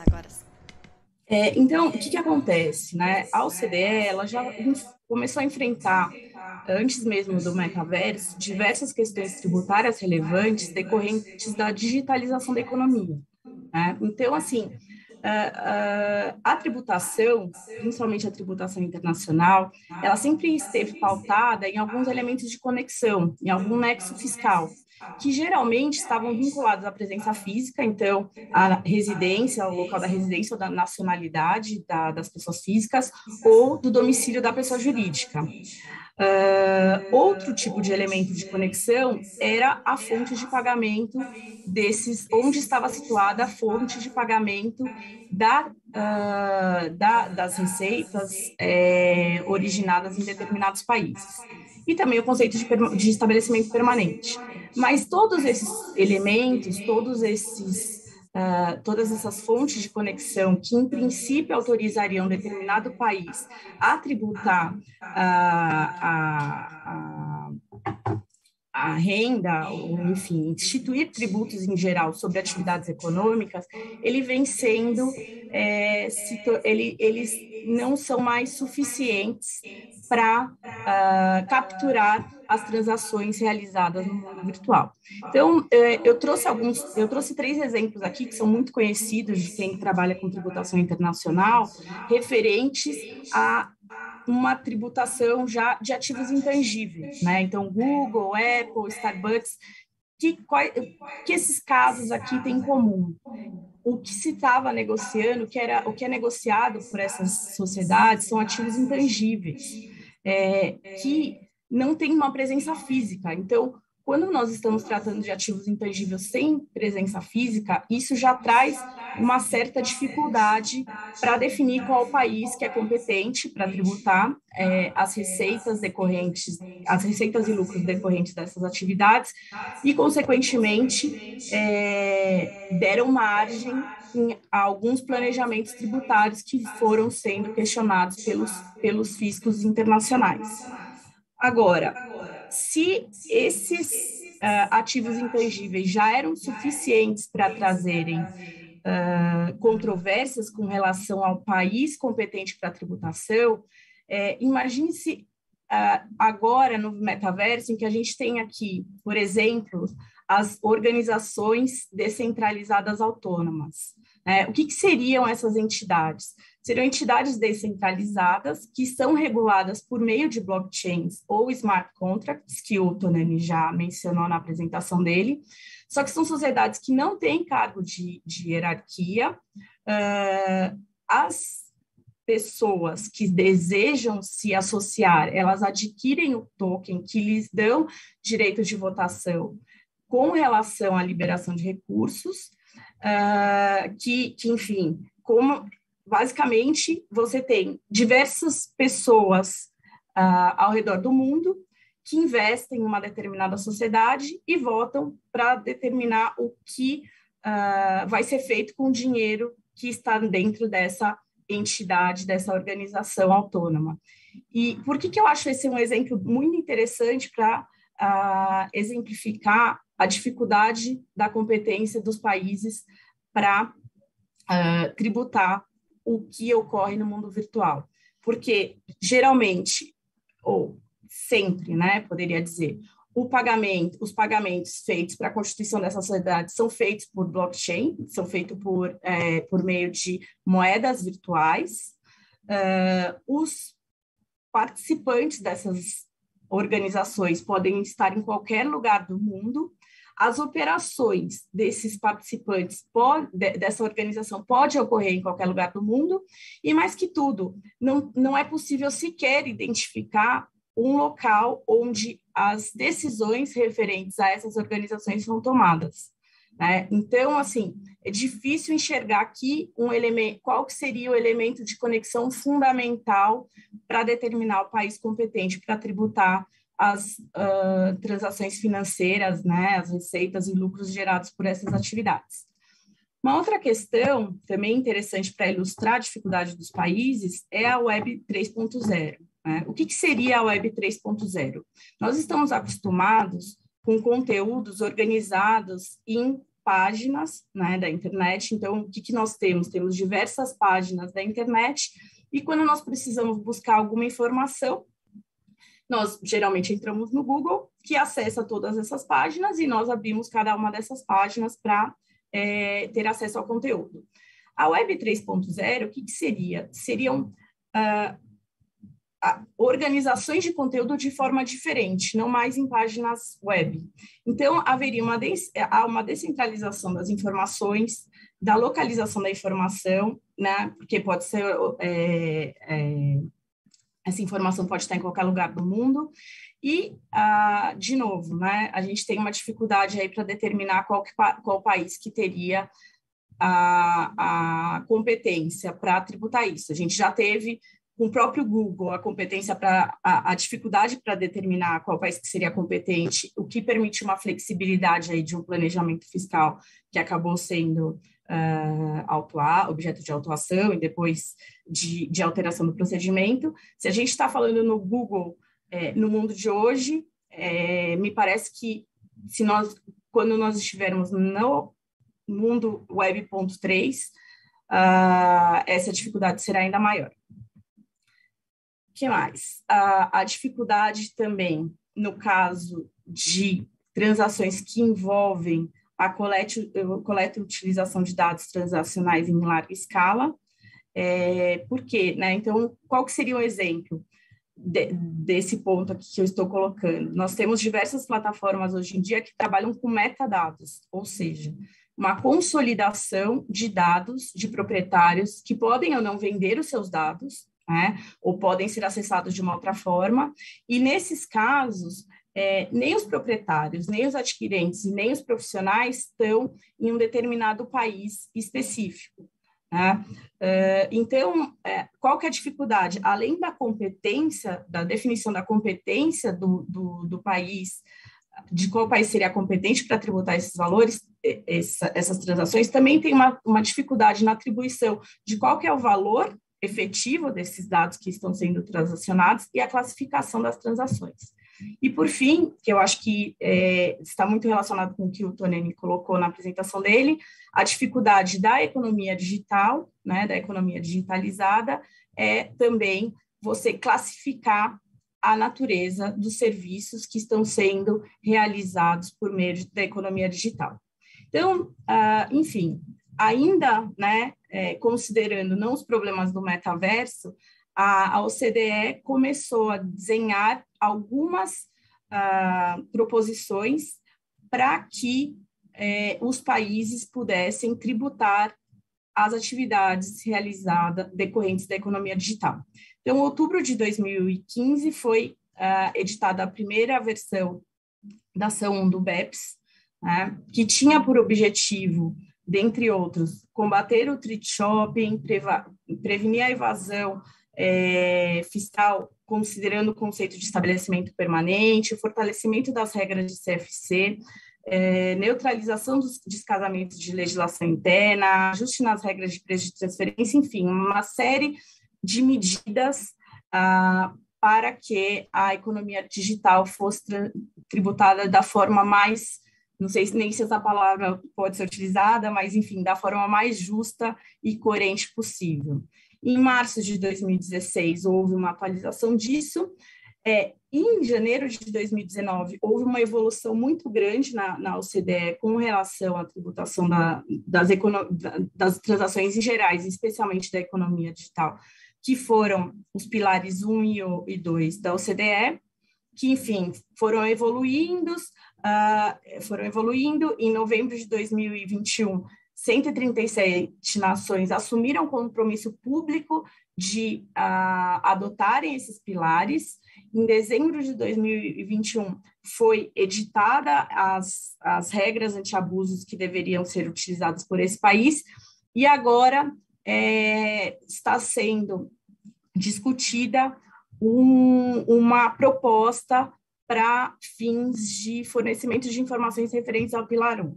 Agora sim. É, então, o que, que acontece? Né? A OCDE ela já começou a enfrentar, antes mesmo do metaverso, diversas questões tributárias relevantes decorrentes da digitalização da economia. Né? Então, assim, a tributação, principalmente a tributação internacional, ela sempre esteve pautada em alguns elementos de conexão, em algum nexo fiscal que geralmente estavam vinculados à presença física, então, à residência, ao local da residência ou da nacionalidade da, das pessoas físicas ou do domicílio da pessoa jurídica. Uh, outro tipo de elemento de conexão era a fonte de pagamento desses, onde estava situada a fonte de pagamento da, uh, da, das receitas é, originadas em determinados países e também o conceito de, de estabelecimento permanente. Mas todos esses elementos, todos esses Uh, todas essas fontes de conexão que, em princípio, autorizariam determinado país a tributar uh, a, a, a, renda, ou, enfim, instituir tributos em geral sobre atividades econômicas, ele vem sendo, é, ele, eles não são mais suficientes para uh, ah, capturar as transações realizadas no mundo virtual. Então, uh, eu trouxe alguns, eu trouxe três exemplos aqui que são muito conhecidos de quem trabalha com tributação internacional, referentes a uma tributação já de ativos intangíveis, né? Então, Google, Apple, Starbucks, que, que esses casos aqui têm em comum? O que se estava negociando, que era, o que é negociado por essas sociedades, são ativos intangíveis é, que não tem uma presença física. Então, quando nós estamos tratando de ativos intangíveis sem presença física, isso já traz uma certa dificuldade para definir qual país que é competente para tributar é, as receitas decorrentes, as receitas e lucros decorrentes dessas atividades e, consequentemente, é, deram margem em alguns planejamentos tributários que foram sendo questionados pelos, pelos fiscos internacionais. Agora, se esses uh, ativos intangíveis já eram suficientes para trazerem uh, controvérsias com relação ao país competente para tributação, é, eh, imagine se uh, agora no metaverso, em que a gente tem aqui, por exemplo, as organizações descentralizadas autônomas. É, o que, que seriam essas entidades? Seriam entidades descentralizadas que são reguladas por meio de blockchains ou smart contracts, que o Tonani já mencionou na apresentação dele, só que são sociedades que não têm cargo de, de hierarquia. Uh, as pessoas que desejam se associar, elas adquirem o token que lhes dão direito de votação com relação à liberação de recursos ah, que, que, enfim, como basicamente você tem diversas pessoas uh, ao redor do mundo que investem em uma determinada sociedade e votam para determinar o que uh, vai ser feito com o dinheiro que está dentro dessa entidade, dessa organização autônoma. E por que, que eu acho esse um exemplo muito interessante para uh, exemplificar a dificuldade da competência dos países para uh, tributar o que ocorre no mundo virtual. Porque, geralmente, ou sempre, né, poderia dizer, o pagamento, os pagamentos feitos para a constituição dessa sociedade são feitos por blockchain, são feitos por, é, por meio de moedas virtuais. Uh, os participantes dessas organizações podem estar em qualquer lugar do mundo as operações desses participantes pode, dessa organização pode ocorrer em qualquer lugar do mundo e mais que tudo, não, não é possível sequer identificar um local onde as decisões referentes a essas organizações são tomadas. Né? Então, assim, é difícil enxergar aqui um elemento, qual que seria o elemento de conexão fundamental para determinar o país competente para tributar as uh, transações financeiras, né, as receitas e lucros gerados por essas atividades. Uma outra questão, também interessante para ilustrar a dificuldade dos países, é a Web 3.0. Né? O que, que seria a Web 3.0? Nós estamos acostumados com conteúdos organizados em páginas né, da internet. Então, o que, que nós temos? Temos diversas páginas da internet, e quando nós precisamos buscar alguma informação, nós geralmente entramos no Google, que acessa todas essas páginas, e nós abrimos cada uma dessas páginas para é, ter acesso ao conteúdo. A Web 3.0, o que, que, seria? Seriam uh, ah, organizações de conteúdo de forma diferente, não mais em páginas web. Então, haveria uma, uma descentralização das informações, da localização da informação, né? porque pode ser é, é, essa informação pode estar em qualquer lugar do mundo. E, ah, de novo, né, a gente tem uma dificuldade aí para determinar qual, que, qual país que teria a, a competência para tributar isso. A gente já teve com o próprio Google a competência para a, a, dificuldade para determinar qual país que seria competente, o que permite uma flexibilidade aí de um planejamento fiscal que acabou sendo uh, ah, autuar, ah, objeto de autuação e depois de, de alteração do procedimento. Se a gente está falando no Google, é, no mundo de hoje, é, me parece que se nós, quando nós estivermos no mundo web uh, essa dificuldade será ainda maior. O que mais? Uh, a dificuldade também, no caso de transações que envolvem a coleta, coleta e utilização de dados transacionais em larga escala. É, por quê? Né? Então, qual que seria o exemplo de, desse ponto aqui que eu estou colocando? Nós temos diversas plataformas hoje em dia que trabalham com metadados, ou seja, uma consolidação de dados de proprietários que podem ou não vender os seus dados, né? ou podem ser acessados de uma outra forma. E nesses casos, é, nem os proprietários, nem os adquirentes, nem os profissionais estão em um determinado país específico. Né? É, então, é, qual que é a dificuldade? Além da competência, da definição da competência do, do, do país, de qual país seria competente para tributar esses valores, essa, essas transações, também tem uma, uma dificuldade na atribuição de qual que é o valor efetivo desses dados que estão sendo transacionados e a classificação das transações. E, por fim, que eu acho que é, está muito relacionado com o que o Tonini colocou na apresentação dele, a dificuldade da economia digital, né, da economia digitalizada, é também você classificar a natureza dos serviços que estão sendo realizados por meio da economia digital. Então, uh, enfim, ainda né, é, considerando não os problemas do metaverso, a, a OCDE começou a desenhar algumas ah, proposições para que eh, os países pudessem tributar as atividades realizadas decorrentes da economia digital. Então, outubro de 2015 foi ah, editada a primeira versão da ação 1 do BEPS, né, que tinha por objetivo, dentre outros, combater o trade shopping, prevenir a evasão eh, fiscal considerando o conceito de estabelecimento permanente, o fortalecimento das regras de CFC, é, neutralização dos descasamentos de legislação interna, ajuste nas regras de preço de transferência, enfim, uma série de medidas ah, para que a economia digital fosse tributada da forma mais, não sei nem se essa palavra pode ser utilizada, mas enfim, da forma mais justa e coerente possível. Em março de 2016, houve uma atualização disso. É, em janeiro de 2019, houve uma evolução muito grande na, na OCDE com relação à tributação da, das, das transações em gerais, especialmente da economia digital, que foram os pilares 1 e 2 da OCDE, que, enfim, foram evoluindo, uh, foram evoluindo. Em novembro de 2021, 137 nações assumiram o compromisso público de uh, adotarem esses pilares. Em dezembro de 2021, foi editada as, as regras antiabusos que deveriam ser utilizadas por esse país, e agora é, está sendo discutida um, uma proposta para fins de fornecimento de informações referentes ao Pilar 1.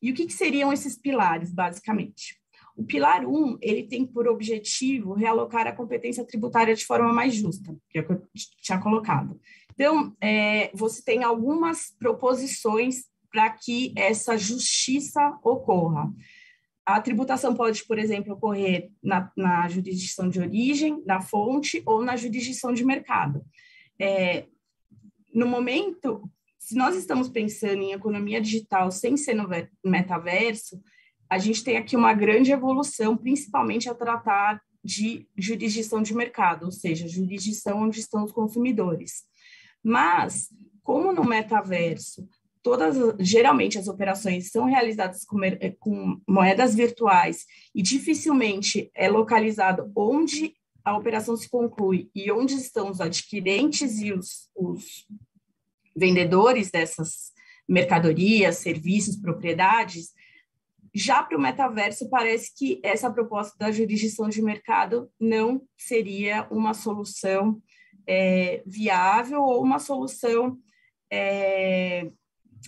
E o que, que seriam esses pilares, basicamente? O pilar 1, um, ele tem por objetivo realocar a competência tributária de forma mais justa, que é o que eu tinha colocado. Então, é, você tem algumas proposições para que essa justiça ocorra. A tributação pode, por exemplo, ocorrer na, na, jurisdição de origem, na fonte ou na jurisdição de mercado. É, no momento, se nós estamos pensando em economia digital sem ser no metaverso, a gente tem aqui uma grande evolução, principalmente a tratar de jurisdição de mercado, ou seja, jurisdição onde estão os consumidores. Mas, como no metaverso, todas geralmente as operações são realizadas com, eh, com moedas virtuais e dificilmente é localizado onde a operação se conclui e onde estão os adquirentes e os, os vendedores dessas mercadorias, serviços, propriedades, já para o metaverso, parece que essa proposta da jurisdição de mercado não seria uma solução é, viável ou uma solução é,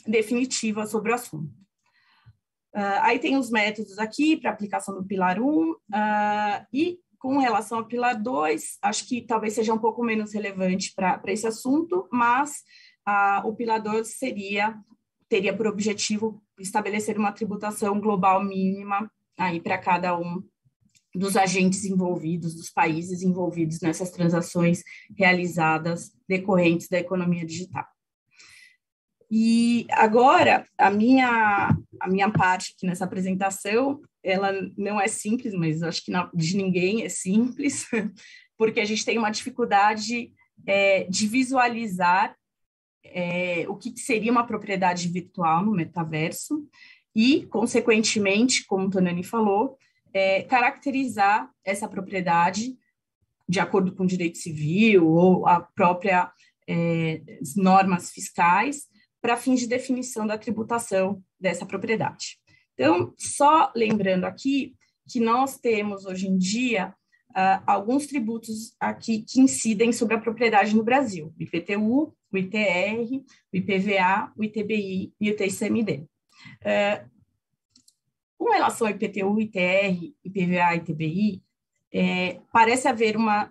definitiva sobre o assunto. Uh, aí tem os métodos aqui para aplicação do pilar 1, uh, ah, e com relação ao pilar 2, acho que talvez seja um pouco menos relevante para esse assunto, mas ah, o Pilar 2 seria, teria por objetivo estabelecer uma tributação global mínima aí para cada um dos agentes envolvidos, dos países envolvidos nessas transações realizadas decorrentes da economia digital. E agora, a minha, a minha parte aqui nessa apresentação, ela não é simples, mas acho que não, de ninguém é simples, <laughs> porque a gente tem uma dificuldade é, de visualizar é, o que seria uma propriedade virtual no metaverso e, consequentemente, como o Tonani falou, é, caracterizar essa propriedade de acordo com o direito civil ou a própria é, normas fiscais para fins de definição da tributação dessa propriedade. Então, só lembrando aqui que nós temos hoje em dia uh, alguns tributos aqui que incidem sobre a propriedade no Brasil: o IPTU, o ITR, o IPVA, o ITBI e o TCMD. Uh, é, com relação ao IPTU, ITR, IPVA e ITBI, é, parece haver uma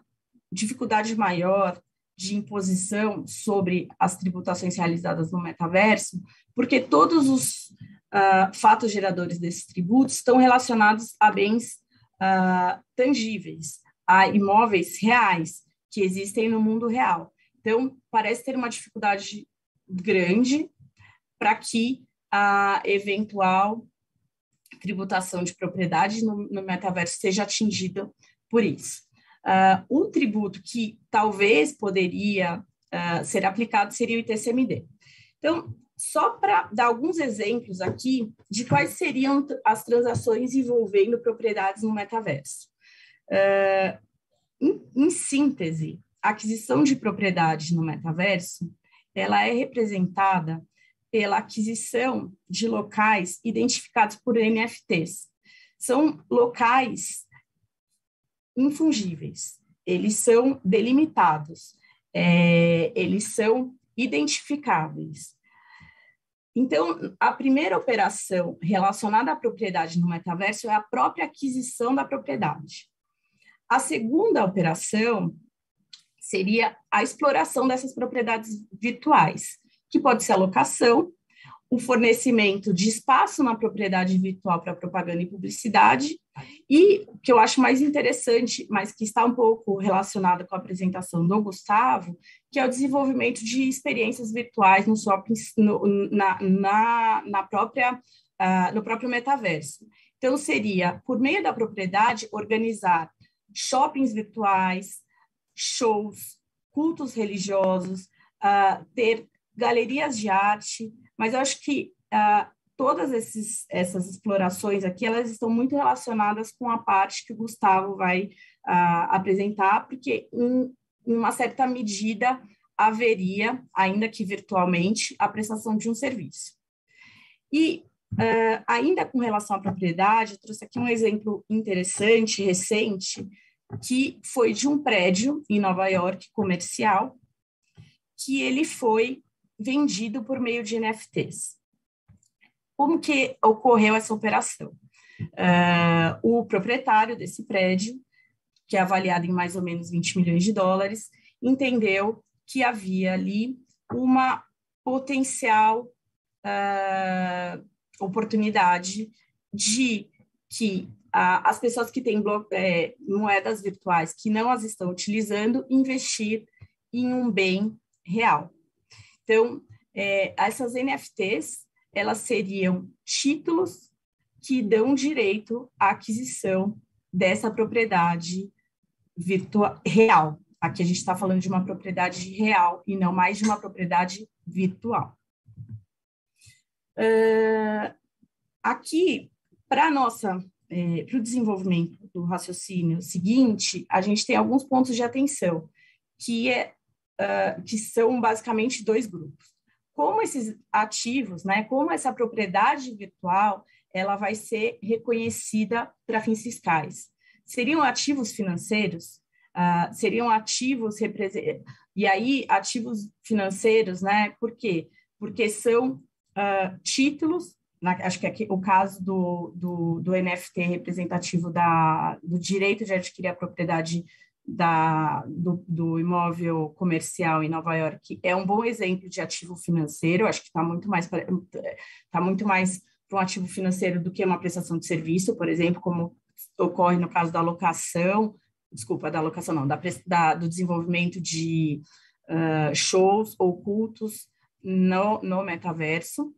dificuldade maior de imposição sobre as tributações realizadas no metaverso, porque todos os uh, fatos geradores desses tributos estão relacionados a bens uh, tangíveis, a imóveis reais que existem no mundo real. Então, parece ter uma dificuldade grande para que a eventual tributação de propriedade no, no metaverso seja atingida por isso. Uh, tributo que talvez poderia uh, ser aplicado seria o ITCMD. Então, só para dar alguns exemplos aqui de quais seriam as transações envolvendo propriedades no metaverso. Uh, em, em síntese, a aquisição de propriedades no metaverso ela é representada pela aquisição de locais identificados por NFTs. São locais infungíveis, eles são delimitados, é, eles são identificáveis. Então, a primeira operação relacionada à propriedade no metaverso é a própria aquisição da propriedade. A segunda operação seria a exploração dessas propriedades virtuais, que pode ser a locação, o fornecimento de espaço na propriedade virtual para propaganda e publicidade, e o que eu acho mais interessante, mas que está um pouco relacionado com a apresentação do Gustavo, que é o desenvolvimento de experiências virtuais no shopping, no, na, na, na, própria, uh, no próprio metaverso. Então, seria, por meio da propriedade, organizar shoppings virtuais, shows, cultos religiosos, uh, ter galerias de arte, mas eu acho que ah, todas esses, essas explorações aqui, elas estão muito relacionadas com a parte que o Gustavo vai ah, apresentar, porque em, em uma certa medida haveria, ainda que virtualmente, a prestação de um serviço. E Uh, ainda com relação à propriedade, trouxe aqui um exemplo interessante, recente, que foi de um prédio em Nova York comercial, que ele foi vendido por meio de NFTs. Como que ocorreu essa operação? Uh, o proprietário desse prédio, que é avaliado em mais ou menos 20 milhões de dólares, entendeu que havia ali uma potencial uh, oportunidade de que uh, as pessoas que têm é, moedas virtuais que não as estão utilizando investir em um bem real. Então, é, essas NFTs, elas seriam títulos que dão direito à aquisição dessa propriedade virtual real. Aqui a gente está falando de uma propriedade real e não mais de uma propriedade virtual. Uh, aqui, para nossa é, para o desenvolvimento do raciocínio seguinte, a gente tem alguns pontos de atenção, que é uh, que são basicamente dois grupos. Como esses ativos, né, como essa propriedade virtual, ela vai ser reconhecida para fins fiscais. Seriam ativos financeiros? Uh, seriam ativos e aí ativos financeiros, né? Por quê? Porque são uh, títulos, na, acho que aqui o caso do, do, do NFT representativo da, do direito de adquirir a propriedade da, do, do, imóvel comercial em Nova York é um bom exemplo de ativo financeiro, acho que está muito mais para tá muito mais para um ativo financeiro do que uma prestação de serviço, por exemplo, como ocorre no caso da locação, desculpa, da locação não, da, da do desenvolvimento de uh, shows ou cultos no, no metaverso.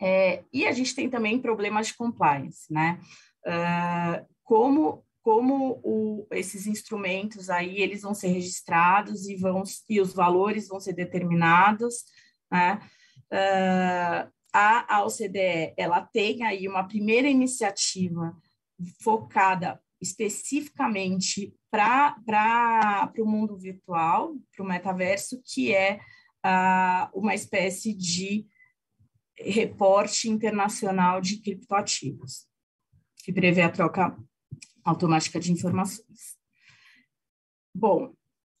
É, e a gente tem também problemas de compliance, né? Uh, como como o, esses instrumentos aí eles vão ser registrados e vão e os valores vão ser determinados, né? Uh, a, a OCDE ela tem aí uma primeira iniciativa focada especificamente para o mundo virtual, para o metaverso, que é uh, uma espécie de reporte internacional de criptoativos, que prevê a troca automática de informações. Bom,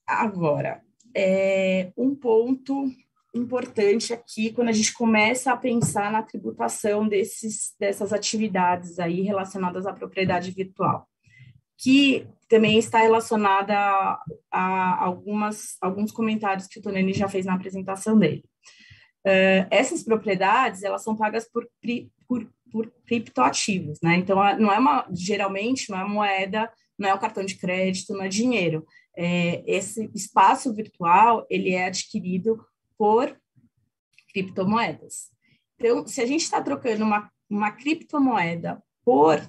agora, é um ponto importante aqui quando a gente começa a pensar na tributação desses, dessas atividades aí relacionadas à propriedade virtual, que também está relacionada a, a algumas, alguns comentários que o Tonani já fez na apresentação dele. Uh, essas propriedades, elas são pagas por, por por criptoativos, né? Então, é, não é uma, geralmente, não é moeda, não é um cartão de crédito, não é dinheiro. É, esse espaço virtual, ele é adquirido por criptomoedas. Então, se a gente está trocando uma, uma criptomoeda por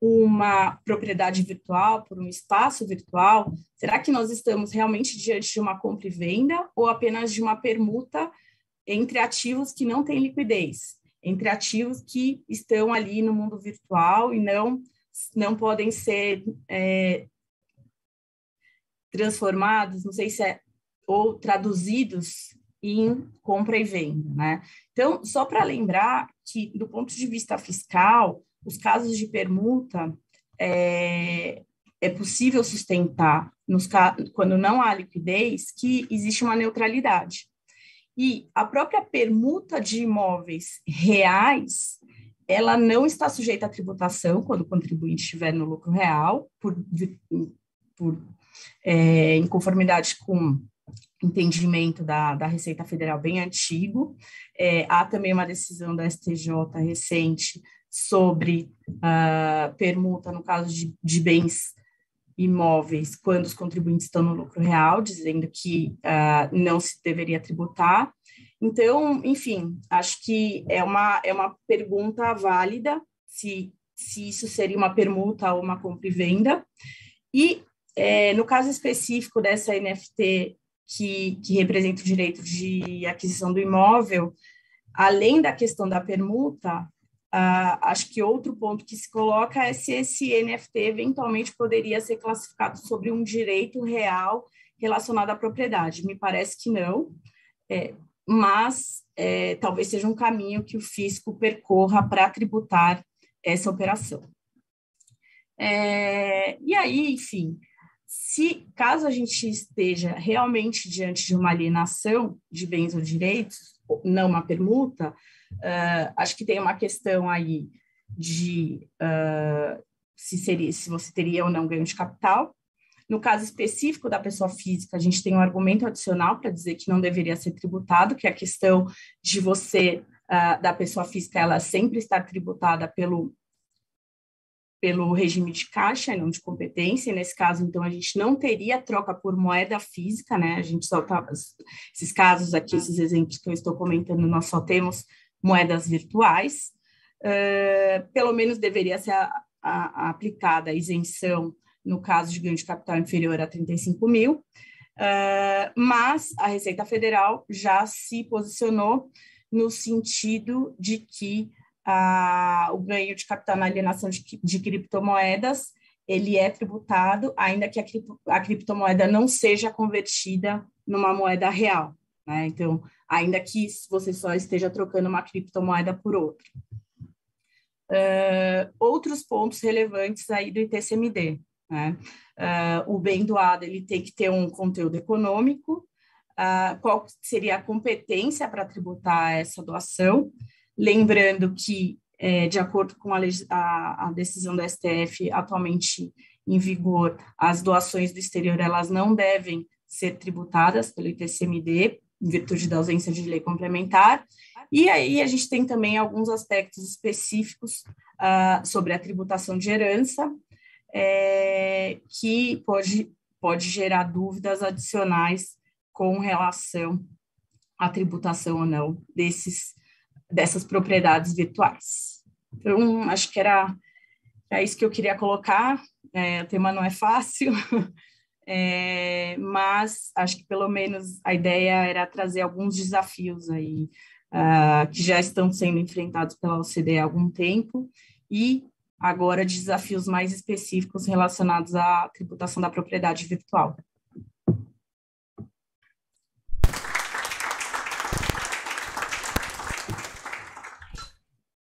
uma propriedade virtual, por um espaço virtual, será que nós estamos realmente diante de uma compra e venda ou apenas de uma permuta entre ativos que não têm liquidez? entre ativos que estão ali no mundo virtual e não, não podem ser é, transformados, não sei se é, ou traduzidos em compra e venda, né? Então, só para lembrar que, do ponto de vista fiscal, os casos de permuta é, é possível sustentar, nos, quando não há liquidez, que existe uma neutralidade. E a própria permuta de imóveis reais, ela não está sujeita à tributação quando o contribuinte estiver no lucro real, por, por é, em conformidade com entendimento da, da Receita Federal bem antigo. É, há também uma decisão da STJ recente sobre uh, permuta no caso de, de bens imóveis quando os contribuintes estão no lucro real, dizendo que uh, não se deveria tributar. Então, enfim, acho que é uma, é uma pergunta válida se, se isso seria uma permuta ou uma compra e venda. E é, no caso específico dessa NFT que, que representa o direito de aquisição do imóvel, além da questão da permuta, Uh, acho que outro ponto que se coloca é se esse NFT eventualmente poderia ser classificado sobre um direito real relacionado à propriedade. Me parece que não, é, mas é, talvez seja um caminho que o fisco percorra para tributar essa operação. É, e aí, enfim, se caso a gente esteja realmente diante de uma alienação de bens ou direitos, não uma permuta, Uh, acho que tem uma questão aí de uh, se, seria, se você teria ou não ganho de capital. No caso específico da pessoa física, a gente tem um argumento adicional para dizer que não deveria ser tributado, que é a questão de você, uh, da pessoa física, ela sempre estar tributada pelo pelo regime de caixa e não de competência. Nesse caso, então, a gente não teria troca por moeda física, né? A gente só tá, esses casos aqui, esses exemplos que eu estou comentando, nós só temos moedas virtuais. Uh, pelo menos deveria ser a, a, a aplicada a isenção no caso de ganho de capital inferior a 35 mil, uh, mas a Receita Federal já se posicionou no sentido de que uh, o ganho de capital na alienação de, de criptomoedas ele é tributado, ainda que a, a criptomoeda não seja convertida numa moeda real. Né? Então, ainda que você só esteja trocando uma criptomoeda por outra. Uh, outros pontos relevantes aí do ITCMD, né? Uh, o bem doado ele tem que ter um conteúdo econômico, uh, qual seria a competência para tributar essa doação, lembrando que é, de acordo com a, a, a, decisão da STF atualmente em vigor, as doações do exterior elas não devem ser tributadas pelo ITCMD, em virtude da ausência de lei complementar. E aí a gente tem também alguns aspectos específicos uh, sobre a tributação de herança, é, que pode, pode gerar dúvidas adicionais com relação à tributação ou não desses, dessas propriedades virtuais. Então, acho que era, era isso que eu queria colocar. É, o tema não é fácil, <laughs> é, mas acho que pelo menos a ideia era trazer alguns desafios aí uh, que já estão sendo enfrentados pela OCDE há algum tempo e agora desafios mais específicos relacionados à tributação da propriedade virtual.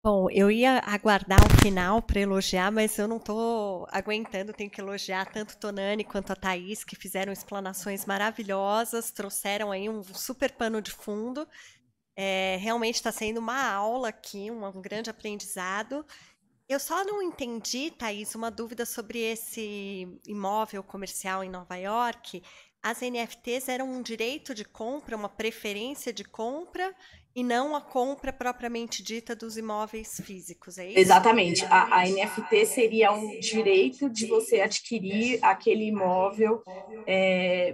Bom, eu ia aguardar o final para elogiar, mas eu não estou aguentando. Tenho que elogiar tanto Tonani quanto a Thaís, que fizeram explanações maravilhosas, trouxeram aí um super pano de fundo. É, realmente está sendo uma aula aqui, um, um grande aprendizado. Eu só não entendi, Thaís, uma dúvida sobre esse imóvel comercial em Nova York. As NFTs eram um direito de compra, uma preferência de compra, e não a compra propriamente dita dos imóveis físicos, é isso? Exatamente. A, a NFT seria um direito de você adquirir aquele imóvel é,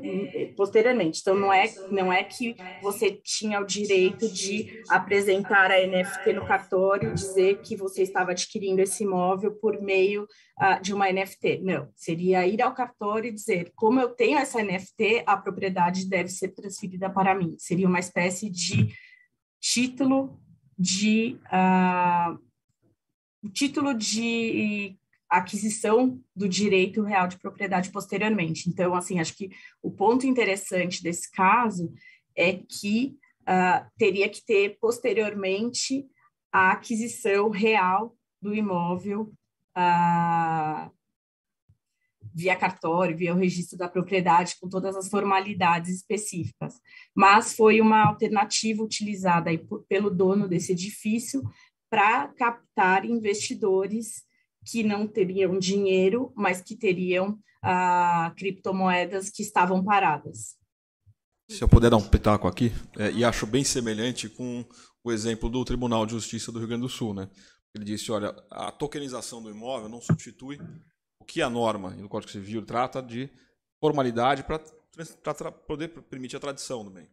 posteriormente. Então, não é, não é que você tinha o direito de apresentar a NFT no cartório e dizer que você estava adquirindo esse imóvel por meio uh, de uma NFT. Não. Seria ir ao cartório e dizer: como eu tenho essa NFT, a propriedade deve ser transferida para mim. Seria uma espécie de título de uh, título de aquisição do direito real de propriedade posteriormente. Então, assim, acho que o ponto interessante desse caso é que uh, teria que ter posteriormente a aquisição real do imóvel uh, via cartório, via o registro da propriedade, com todas as formalidades específicas. Mas foi uma alternativa utilizada por, pelo dono desse edifício para captar investidores que não teriam dinheiro, mas que teriam ah, criptomoedas que estavam paradas. Se eu puder dar um pitaco aqui, é, e acho bem semelhante com o exemplo do Tribunal de Justiça do Rio Grande do Sul, né? Ele disse, olha, a tokenização do imóvel não substitui que a norma do Código Civil trata de formalidade para poder permitir a tradição do meio,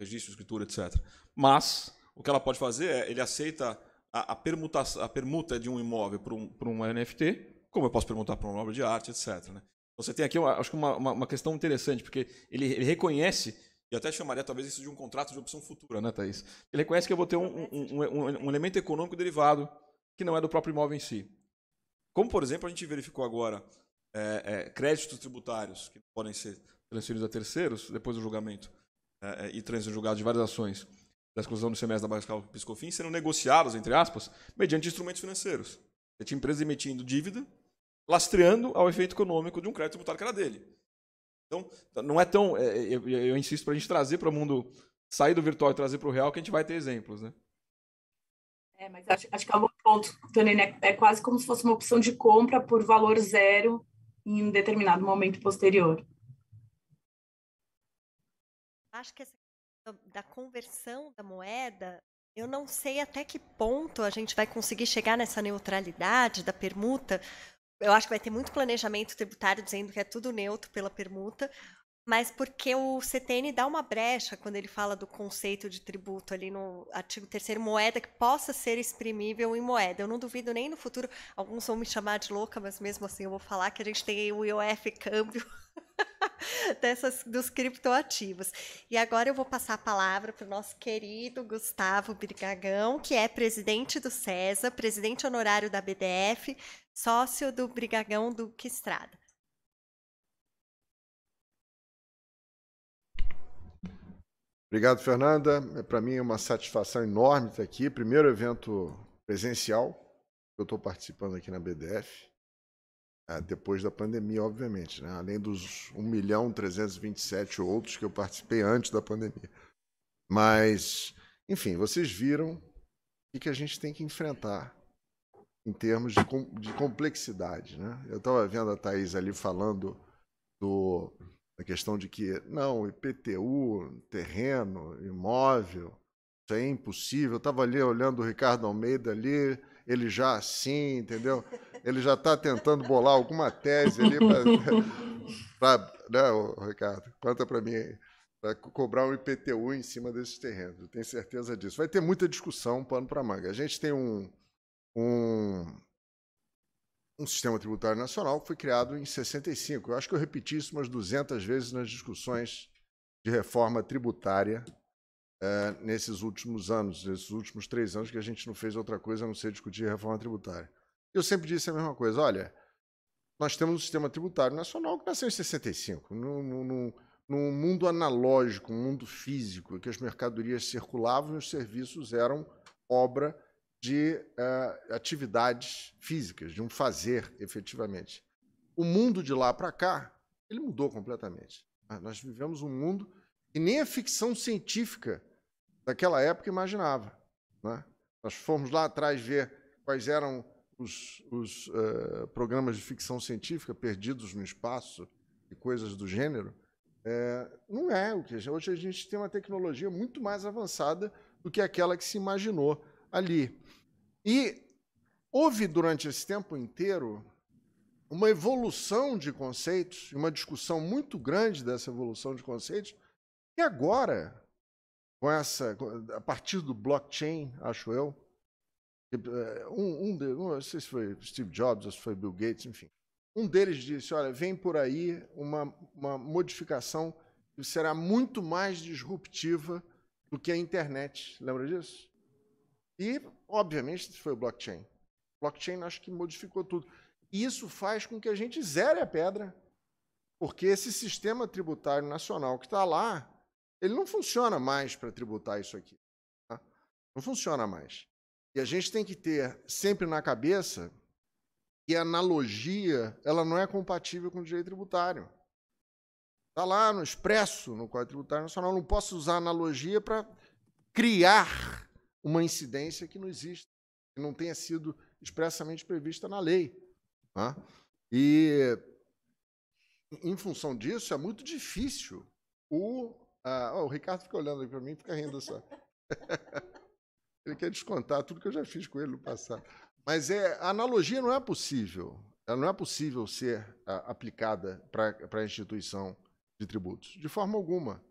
registro, escritura, etc. Mas o que ela pode fazer é, ele aceita a, a, permuta, a permuta de um imóvel por um, por um NFT, como eu posso permutar para uma obra de arte, etc. Né? Então, você tem aqui, eu acho que uma, uma, uma, questão interessante, porque ele, ele reconhece, e até chamaria talvez isso de um contrato de opção futura, né, Thaís? Ele reconhece que eu vou ter um, um, um, um elemento econômico derivado que não é do próprio imóvel em si. Como, por exemplo, a gente verificou agora é, é, créditos tributários que podem ser transferidos a terceiros depois do julgamento é, é e trânsito julgado de várias ações da exclusão do semestre da Bascal Piscofim sendo negociados, entre aspas, mediante instrumentos financeiros. Você tinha empresa emitindo dívida, lastreando ao efeito econômico de um crédito tributário que era dele. Então, não é tão. É, é, eu, eu insisto para a gente trazer para o mundo, sair do virtual e trazer para o real, que a gente vai ter exemplos, né? É, mas acho, acho que algum é ponto, Tonina, é, é quase como se fosse uma opção de compra por valor zero em um determinado momento posterior. Acho que essa da conversão da moeda, eu não sei até que ponto a gente vai conseguir chegar nessa neutralidade da permuta. Eu acho que vai ter muito planejamento tributário dizendo que é tudo neutro pela permuta, mas porque o CTN dá uma brecha quando ele fala do conceito de tributo ali no artigo 3 moeda que possa ser exprimível em moeda. Eu não duvido nem no futuro, alguns vão me chamar de louca, mas mesmo assim eu vou falar que a gente tem o IOF câmbio <laughs> dessas, dos criptoativos. E agora eu vou passar a palavra para o nosso querido Gustavo Brigagão, que é presidente do CESA, presidente honorário da BDF, sócio do Brigagão Duque Estrada. Obrigado, Fernanda. É, para mim é uma satisfação enorme estar aqui. Primeiro evento presencial que eu estou participando aqui na BDF. Ah, depois da pandemia, obviamente, né? além dos 1 milhão 327 outros que eu participei antes da pandemia. Mas, enfim, vocês viram o que a gente tem que enfrentar em termos de, complexidade. Né? Eu estava vendo a Thais ali falando do a questão de que, não, IPTU, terreno, imóvel, isso é impossível. Eu estava ali olhando o Ricardo Almeida ali, ele já assim, entendeu? Ele já está tentando bolar alguma tese ali para. <laughs> né, Ricardo? Conta para mim aí. Para cobrar um IPTU em cima desses terrenos, eu tenho certeza disso. Vai ter muita discussão, pano para manga. A gente tem um, um um sistema tributário nacional que foi criado em 65. Eu acho que eu repeti isso umas 200 vezes nas discussões de reforma tributária é, nesses últimos anos, nesses últimos três anos, que a gente não fez outra coisa a não ser discutir reforma tributária. Eu sempre disse a mesma coisa: olha, nós temos um sistema tributário nacional que nasceu em 65, num, num mundo analógico, um mundo físico, em que as mercadorias circulavam e os serviços eram obra de uh, atividades físicas, de um fazer efetivamente. O mundo de lá para cá, ele mudou completamente. Ah, nós vivemos um mundo que nem a ficção científica daquela época imaginava. Né? Nós fomos lá atrás ver quais eram os, os uh, programas de ficção científica perdidos no espaço e coisas do gênero. É, não é o que hoje a gente tem uma tecnologia muito mais avançada do que aquela que se imaginou ali. E houve durante esse tempo inteiro uma evolução de conceitos, uma discussão muito grande dessa evolução de conceitos, e agora, com essa, a partir do blockchain, acho eu, eh, um, um, de, não sei se foi Steve Jobs ou se foi Bill Gates, enfim, um deles disse, olha, vem por aí uma, uma modificação que será muito mais disruptiva do que a internet. Lembra disso? E, obviamente, foi o blockchain. Blockchain acho que modificou tudo. E isso faz com que a gente zere a pedra, porque esse sistema tributário nacional que está lá, ele não funciona mais para tributar isso aqui. Tá? Não funciona mais. E a gente tem que ter sempre na cabeça que a analogia ela não é compatível com o direito tributário. Está lá no expresso, no Código Tributário Nacional, não posso usar analogia para criar uma incidência que não existe, que não tenha sido expressamente prevista na lei. Né? E, em função disso, é muito difícil o. Ah, oh, o Ricardo fica olhando aí para mim e fica rindo só. <laughs> ele quer descontar tudo que eu já fiz com ele no passado. Mas é, a analogia não é possível. Ela não é possível ser a, ah, aplicada para a instituição de tributos, de forma alguma.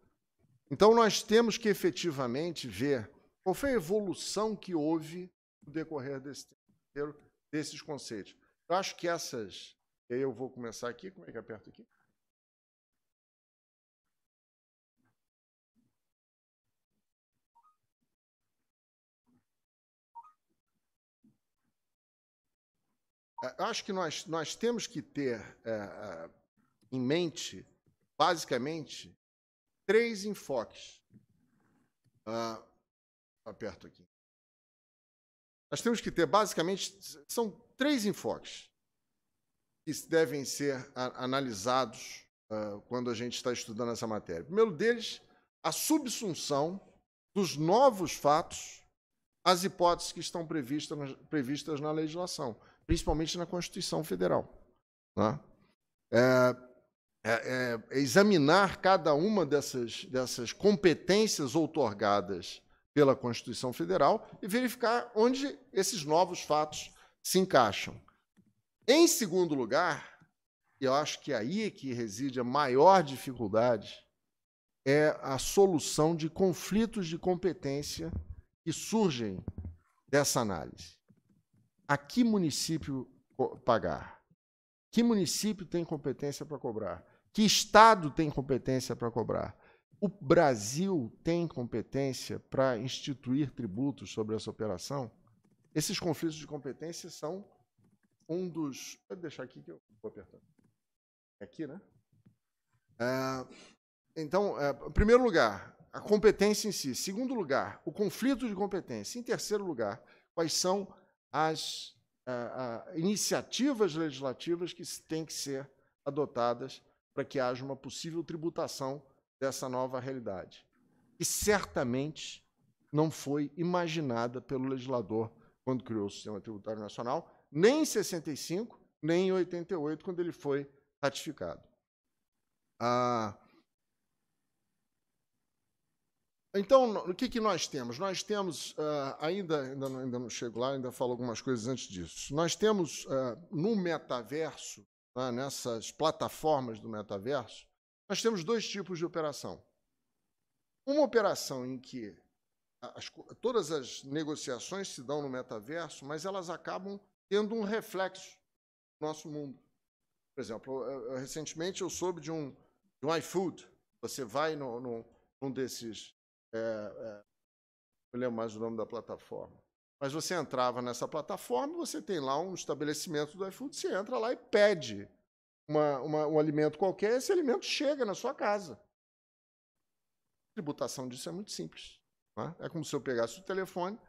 Então, nós temos que efetivamente ver qual foi a evolução que houve no decorrer desse tempo desses conceitos? Eu acho que essas. E aí eu vou começar aqui. Como é que aperto aqui? É, eu acho que nós, nós temos que ter é, é em mente, basicamente, três enfoques. Uh, aperto aqui. Nós temos que ter, basicamente, são três enfoques que devem ser analisados uh, quando a gente está estudando essa matéria. O primeiro deles, a subsunção dos novos fatos às hipóteses que estão previstas, previstas na legislação, principalmente na Constituição Federal. Né? É, é, é, examinar cada uma dessas, dessas competências outorgadas pela Constituição Federal e verificar onde esses novos fatos se encaixam. Em segundo lugar, eu acho que aí é que reside a maior dificuldade é a solução de conflitos de competência que surgem dessa análise. A que município pagar? Que município tem competência para cobrar? Que estado tem competência para cobrar? O Brasil tem competência para instituir tributos sobre essa operação? Esses conflitos de competência são um dos. Pode deixar aqui que eu vou apertando. É aqui, né? É, então, é, em primeiro lugar, a competência em si. Segundo lugar, o conflito de competência. Em terceiro lugar, quais são as a, é, a, iniciativas legislativas que têm que ser adotadas para que haja uma possível tributação dessa nova realidade, que certamente não foi imaginada pelo legislador quando criou o Sistema Tributário Nacional, nem em 65, nem em 88, quando ele foi ratificado. Ah, então, o que, que nós temos? Nós temos, ah, ainda, ainda não, ainda, não, chego lá, ainda falo algumas coisas antes disso. Nós temos ah, no metaverso, né, nessas plataformas do metaverso, nós temos dois tipos de operação. Uma operação em que as, todas as negociações se dão no metaverso, mas elas acabam tendo um reflexo no nosso mundo. Por exemplo, eu, eu, recentemente eu soube de um, de um iFood. Você vai no, no, num desses. É, é, não lembro mais o nome da plataforma. Mas você entrava nessa plataforma, você tem lá um estabelecimento do iFood, você entra lá e pede uma, uma, um alimento qualquer, esse alimento chega na sua casa. A tributação disso é muito simples. É? é como se eu pegasse o telefone,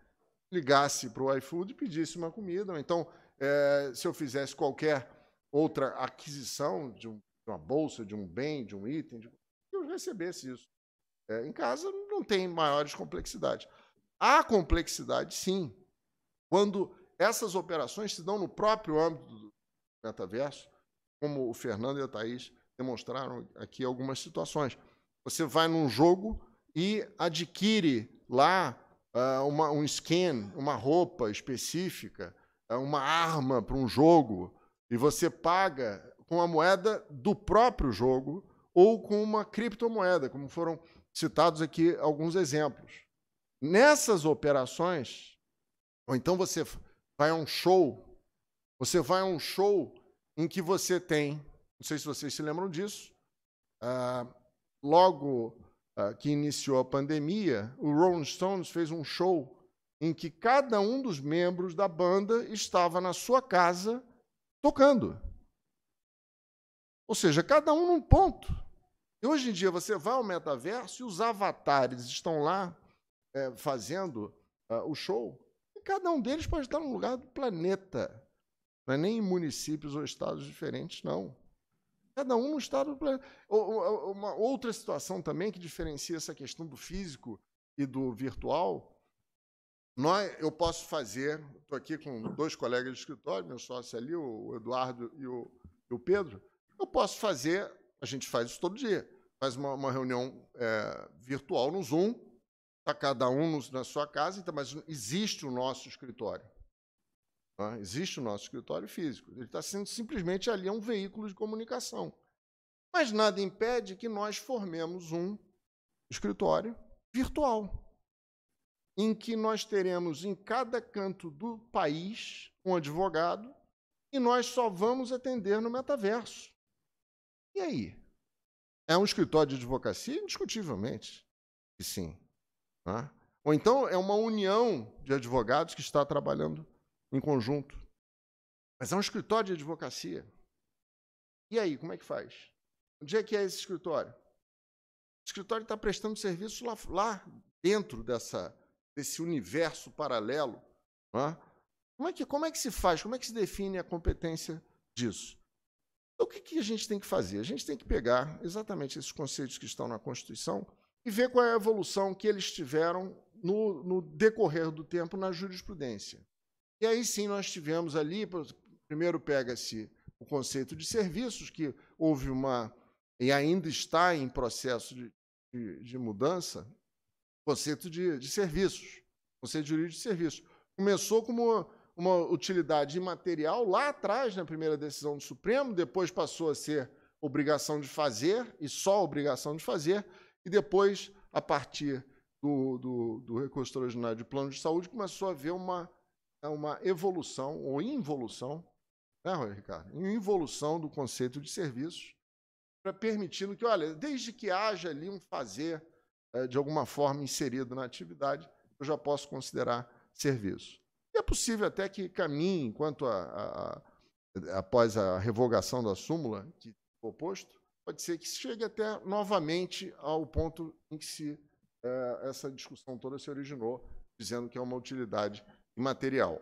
ligasse para o iFood e pedisse uma comida. Ou então, é, se eu fizesse qualquer outra aquisição de, um, de, uma bolsa, de um bem, de um item, de, eu recebesse isso. É, em casa não tem maiores complexidades. Há complexidade, sim, quando essas operações se dão no próprio âmbito do metaverso, como o Fernando e a Thaís demonstraram aqui algumas situações. Você vai num jogo e adquire lá uh, uma, um skin, uma roupa específica, uh, uma arma para um jogo, e você paga com a moeda do próprio jogo ou com uma criptomoeda, como foram citados aqui alguns exemplos. Nessas operações, ou então você vai a um show, você vai a um show em que você tem, não sei se vocês se lembram disso, ah, logo ah, que iniciou a pandemia, o Rolling Stones fez um show em que cada um dos membros da banda estava na sua casa tocando. Ou seja, cada um num ponto. E hoje em dia você vai ao metaverso e os avatares estão lá é, fazendo ah, o show. E cada um deles pode estar num lugar do planeta. Não é nem em municípios ou estados diferentes, não. Cada um no estado do planeta. Uma outra situação também que diferencia essa questão do físico e do virtual. Nós, eu posso fazer, estou aqui com dois colegas de escritório, meu sócio ali, o Eduardo e o, e o Pedro, eu posso fazer, a gente faz isso todo dia, faz uma, uma reunião é, virtual no Zoom, está cada um na sua casa, então, mas existe o nosso escritório. Né? Existe o nosso escritório físico. Ele está sendo simplesmente ali um veículo de comunicação. Mas nada impede que nós formemos um escritório virtual, em que nós teremos em cada canto do país um advogado e nós só vamos atender no metaverso. E aí? É um escritório de advocacia? Indiscutivelmente que sim. Né? Ou então é uma união de advogados que está trabalhando em conjunto. Mas é um escritório de advocacia. E aí, como é que faz? Onde é que é esse escritório? O escritório está prestando serviço lá, lá dentro dessa, desse universo paralelo. É? Como, é que, como é que se faz? Como é que se define a competência disso? Então, o que, que a gente tem que fazer? A gente tem que pegar exatamente esses conceitos que estão na Constituição e ver qual é a evolução que eles tiveram no, no decorrer do tempo na jurisprudência. E aí sim nós tivemos ali, primeiro pega-se o conceito de serviços, que houve uma, e ainda está em processo de, de, de mudança, conceito de, de serviços, conceito jurídico de serviços. Começou como uma, uma utilidade imaterial lá atrás, na primeira decisão do Supremo, depois passou a ser obrigação de fazer, e só obrigação de fazer, e depois, a partir do, do, do recurso extraordinário de plano de saúde, começou a haver uma é uma evolução ou involução, né, Ricardo? Involução do conceito de serviços, para permitindo que, olha, desde que haja ali um fazer é, de alguma forma inserido na atividade, eu já posso considerar serviço. E é possível até que caminhe, enquanto a, a, a, após a revogação da súmula que foi pode ser que chegue até novamente ao ponto em que se, é, essa discussão toda se originou, dizendo que é uma utilidade imaterial.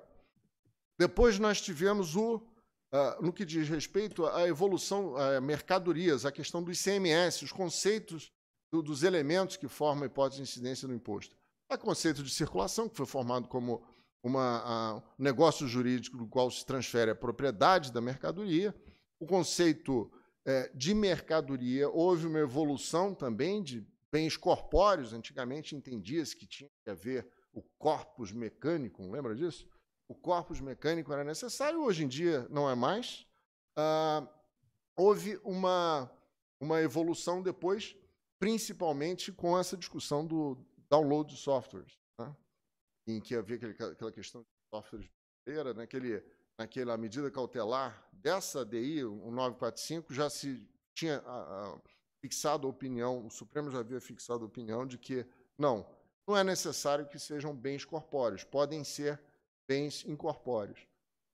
Depois nós tivemos o Uh, no que diz respeito à evolução, a mercadorias, a questão do ICMS, os conceitos do, dos elementos que formam a hipótese de incidência do imposto. O é conceito de circulação, que foi formado como uma, uh, um negócio jurídico do qual se transfere a propriedade da mercadoria. O conceito uh, de mercadoria, houve uma evolução também de bens corpóreos, antigamente entendia-se que tinha que haver o corpus mecânico, lembra disso? O corpus mecânico era necessário, hoje em dia não é mais. Ah, houve uma, uma evolução depois, principalmente com essa discussão do download de softwares, né? em que havia aquele, aquela questão de softwares de naquele, naquela medida cautelar dessa DI, o 945, já se tinha a, ah, a, ah, fixado a opinião, o Supremo já havia fixado a opinião de que, não, não é necessário que sejam bens corpóreos, podem ser bens incorpóreos.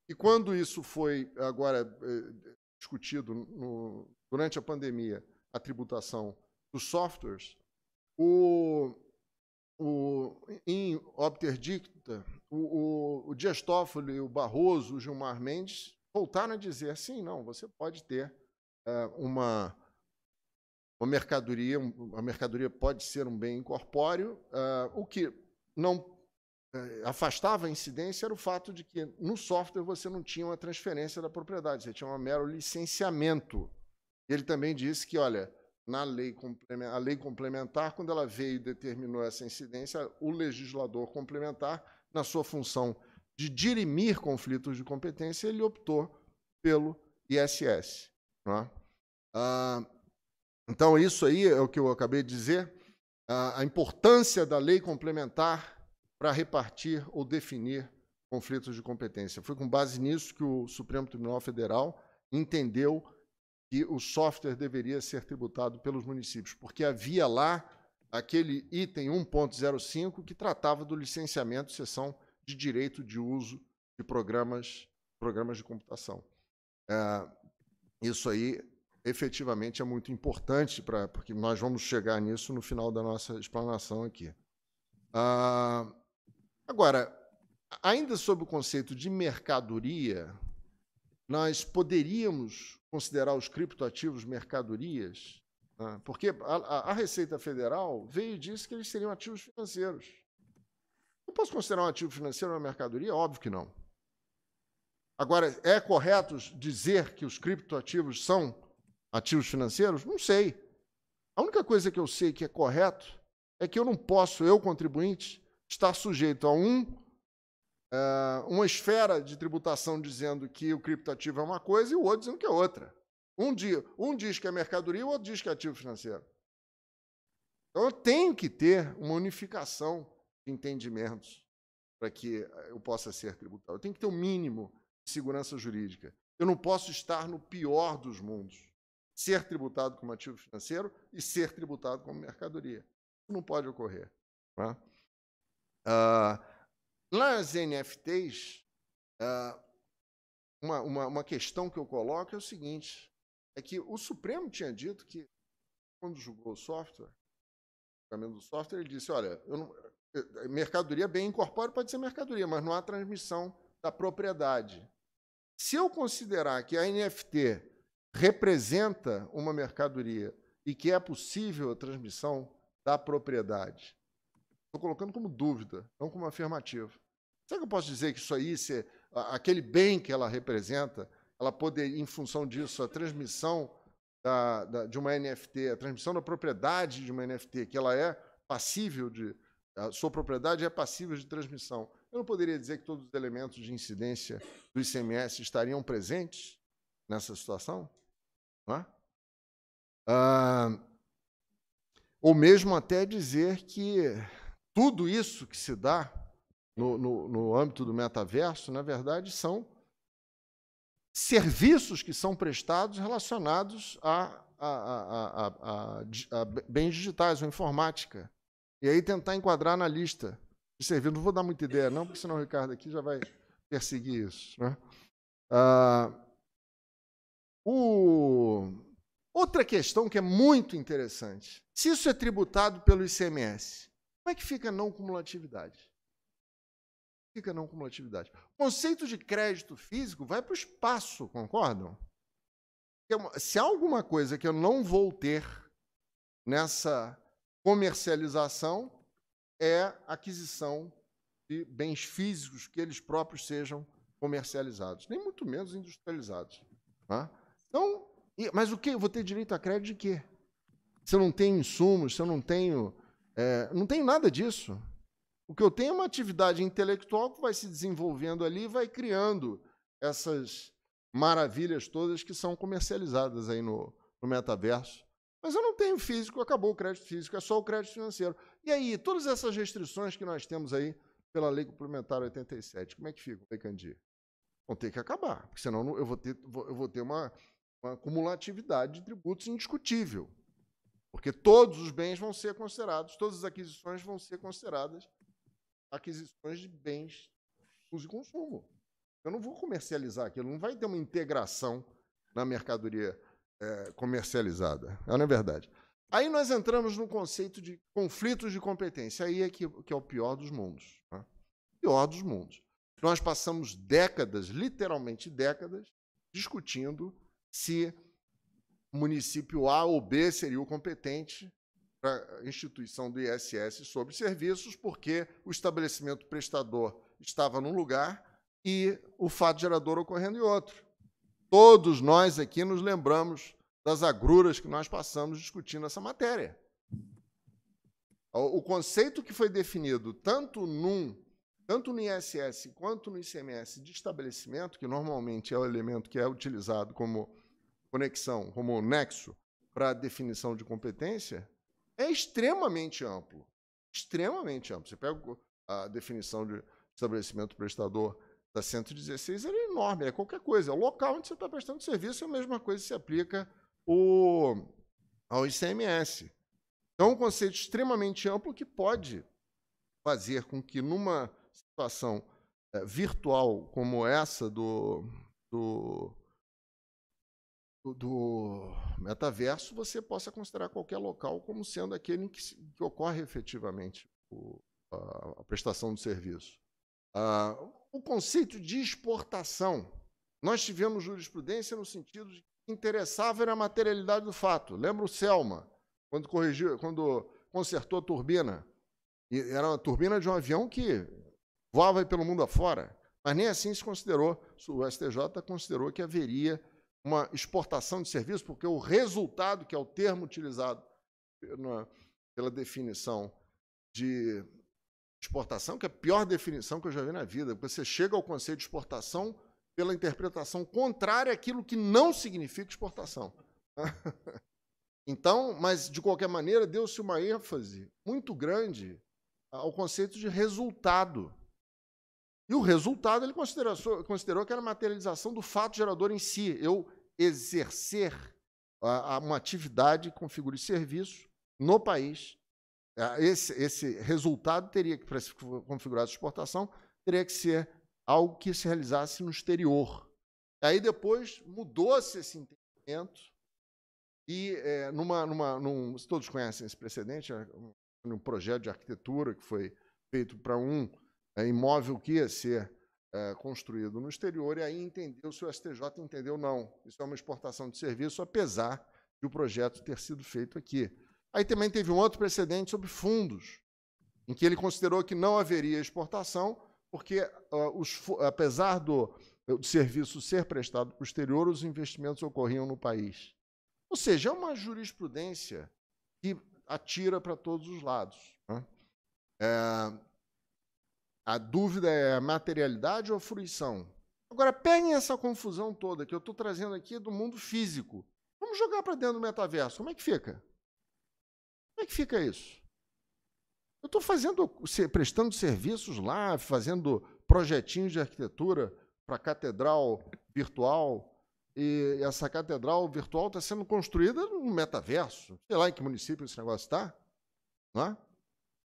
E quando isso foi agora eh, discutido no, durante a pandemia, a tributação dos softwares, o, o, em obter Dicta, o, o, o Dias Toffoli, o Barroso, o Gilmar Mendes voltaram a dizer, assim não, você pode ter é, uma uma mercadoria, a mercadoria pode ser um bem incorpóreo, uh, o que não uh, afastava a incidência era o fato de que no software você não tinha uma transferência da propriedade, você tinha um mero licenciamento. Ele também disse que, olha, na lei a lei complementar, quando ela veio e determinou essa incidência, o legislador complementar, na sua função de dirimir conflitos de competência, ele optou pelo ISS. Não é? ah, então, isso aí é o que eu acabei de dizer, a, a importância da lei complementar para repartir ou definir conflitos de competência. Foi com base nisso que o Supremo Tribunal Federal entendeu que o software deveria ser tributado pelos municípios, porque havia lá aquele item 1.05 que tratava do licenciamento e cessão de direito de uso de programas, programas de computação. É, isso aí efetivamente é muito importante, pra, porque nós vamos chegar nisso no final da nossa explanação aqui. Ah, agora, ainda sob o conceito de mercadoria, nós poderíamos considerar os criptoativos mercadorias, né? porque a, a, Receita Federal veio e disse que eles seriam ativos financeiros. Eu posso considerar um ativo financeiro uma mercadoria? Óbvio que não. Agora, é correto dizer que os criptoativos são ativos financeiros? Não sei. A única coisa que eu sei que é correto é que eu não posso, eu contribuinte, estar sujeito a um eh, uma esfera de tributação dizendo que o criptoativo é uma coisa e o outro dizendo que é outra. Um, dia, um diz que é mercadoria, e o outro diz que é ativo financeiro. Então eu tenho que ter uma unificação de entendimentos para que eh, eu possa ser tributado. Eu tenho que ter o um mínimo de segurança jurídica. Eu não posso estar no pior dos mundos ser tributado como ativo financeiro e ser tributado como mercadoria. Isso não pode ocorrer. Não é? Ah, nas NFTs, ah, uma, uma, uma, questão que eu coloco é o seguinte: é que o Supremo tinha dito que, quando julgou o software, o do software, ele disse: olha, não, eh, mercadoria bem incorpóreo pode ser mercadoria, mas não há transmissão da propriedade. Se eu considerar que a NFT representa uma mercadoria e que é possível a transmissão da propriedade? Estou colocando como dúvida, não como afirmativa. Será que eu posso dizer que isso aí, se, aquele bem que ela representa, ela poder, em função disso, a transmissão da, da, de uma NFT, a transmissão da propriedade de uma NFT, que ela é passível de. A sua propriedade é passível de transmissão. Eu não poderia dizer que todos os elementos de incidência do ICMS estariam presentes nessa situação? Né? Ah, ou mesmo até dizer que tudo isso que se dá no, no, no âmbito do metaverso, na verdade, são serviços que são prestados relacionados a, a, a, a, bens digitais ou informática. E aí tentar enquadrar na lista de serviços. Não vou dar muita ideia, não, porque senão o Ricardo aqui já vai perseguir isso. Né? Ah, o... Outra questão que é muito interessante: se isso é tributado pelo ICMS, como é que fica a não cumulatividade? Fica a não cumulatividade. O conceito de crédito físico vai para o espaço, concordam? É se há alguma coisa que eu não vou ter nessa comercialização, é aquisição de bens físicos que eles próprios sejam comercializados, nem muito menos industrializados. Tá? Então, mas o que? Eu vou ter direito a crédito de quê? Se eu não tenho insumos, se eu não tenho. É, não tenho nada disso. O que eu tenho é uma atividade intelectual que vai se desenvolvendo ali e vai criando essas maravilhas todas que são comercializadas aí no, no metaverso. Mas eu não tenho físico, acabou o crédito físico, é só o crédito financeiro. E aí, todas essas restrições que nós temos aí pela Lei Complementar 87, como é que fica, Candir? Vão ter que acabar, porque senão eu vou ter, eu vou ter uma uma cumulatividade de tributos indiscutível. Porque todos os bens vão ser considerados, todas as aquisições vão ser consideradas aquisições de bens uso e consumo. Eu não vou comercializar aquilo, não vai ter uma integração na mercadoria é, comercializada. Não é verdade. Aí nós entramos no conceito de conflitos de competência. Aí é que, que é o pior dos mundos. Né? Pior dos mundos. Nós passamos décadas, literalmente décadas, discutindo se município A ou B seria o competente para a instituição do ISS sobre serviços, porque o estabelecimento prestador estava num lugar e o fato gerador ocorrendo em outro. Todos nós aqui nos lembramos das agruras que nós passamos discutindo essa matéria. O conceito que foi definido tanto num tanto no ISS quanto no ICMS de estabelecimento, que normalmente é o elemento que é utilizado como conexão, como nexo para definição de competência, é extremamente amplo. Extremamente amplo. Você pega a definição de estabelecimento prestador da 116, ela é enorme, é qualquer coisa. É o local onde você está prestando serviço, é a mesma coisa que se aplica o, ao ICMS. Então, é um conceito extremamente amplo que pode fazer com que, numa situação é, virtual como essa do, do do metaverso, você possa considerar qualquer local como sendo aquele em que, se, que ocorre efetivamente o, a, a, prestação do serviço. Ah, o conceito de exportação. Nós tivemos jurisprudência no sentido de que interessava era a materialidade do fato. Lembra o Selma, quando corrigiu, quando consertou a turbina? E era uma turbina de um avião que voava pelo mundo afora. Mas nem assim se considerou. O STJ considerou que haveria uma exportação de serviço, porque o resultado, que é o termo utilizado eh, pela definição de exportação, que é a pior definição que eu já vi na vida, porque você chega ao conceito de exportação pela interpretação contrária àquilo que não significa exportação. <laughs> Então, mas de qualquer maneira, deu-se uma ênfase muito grande ao conceito de resultado. E o resultado ele considerou, considerou que era a materialização do fato gerador em si. Eu exercer uma atividade com figura de serviço no país. É, esse, esse resultado teria que, para se configurar a exportação, teria que ser algo que se realizasse no exterior. Aí depois mudou-se esse entendimento e é, numa, numa, num, todos conhecem esse precedente, é, um, um projeto de arquitetura que foi feito para um é, imóvel que ia ser é, construído no exterior, e aí entendeu se o STJ entendeu não. Isso é uma exportação de serviço, apesar de o projeto ter sido feito aqui. Aí também teve um outro precedente sobre fundos, em que ele considerou que não haveria exportação, porque, uh, os, apesar do, do serviço ser prestado para o exterior, os investimentos ocorriam no país. Ou seja, é uma jurisprudência que atira para todos os lados. Né? É, a dúvida é a materialidade ou a fruição? Agora, peguem essa confusão toda que eu estou trazendo aqui do mundo físico. Vamos jogar para dentro do metaverso. Como é que fica? Como é que fica isso? Eu estou fazendo, prestando serviços lá, fazendo projetinhos de arquitetura para catedral virtual. E essa catedral virtual está sendo construída no metaverso. Sei lá em que município esse negócio está. Não é?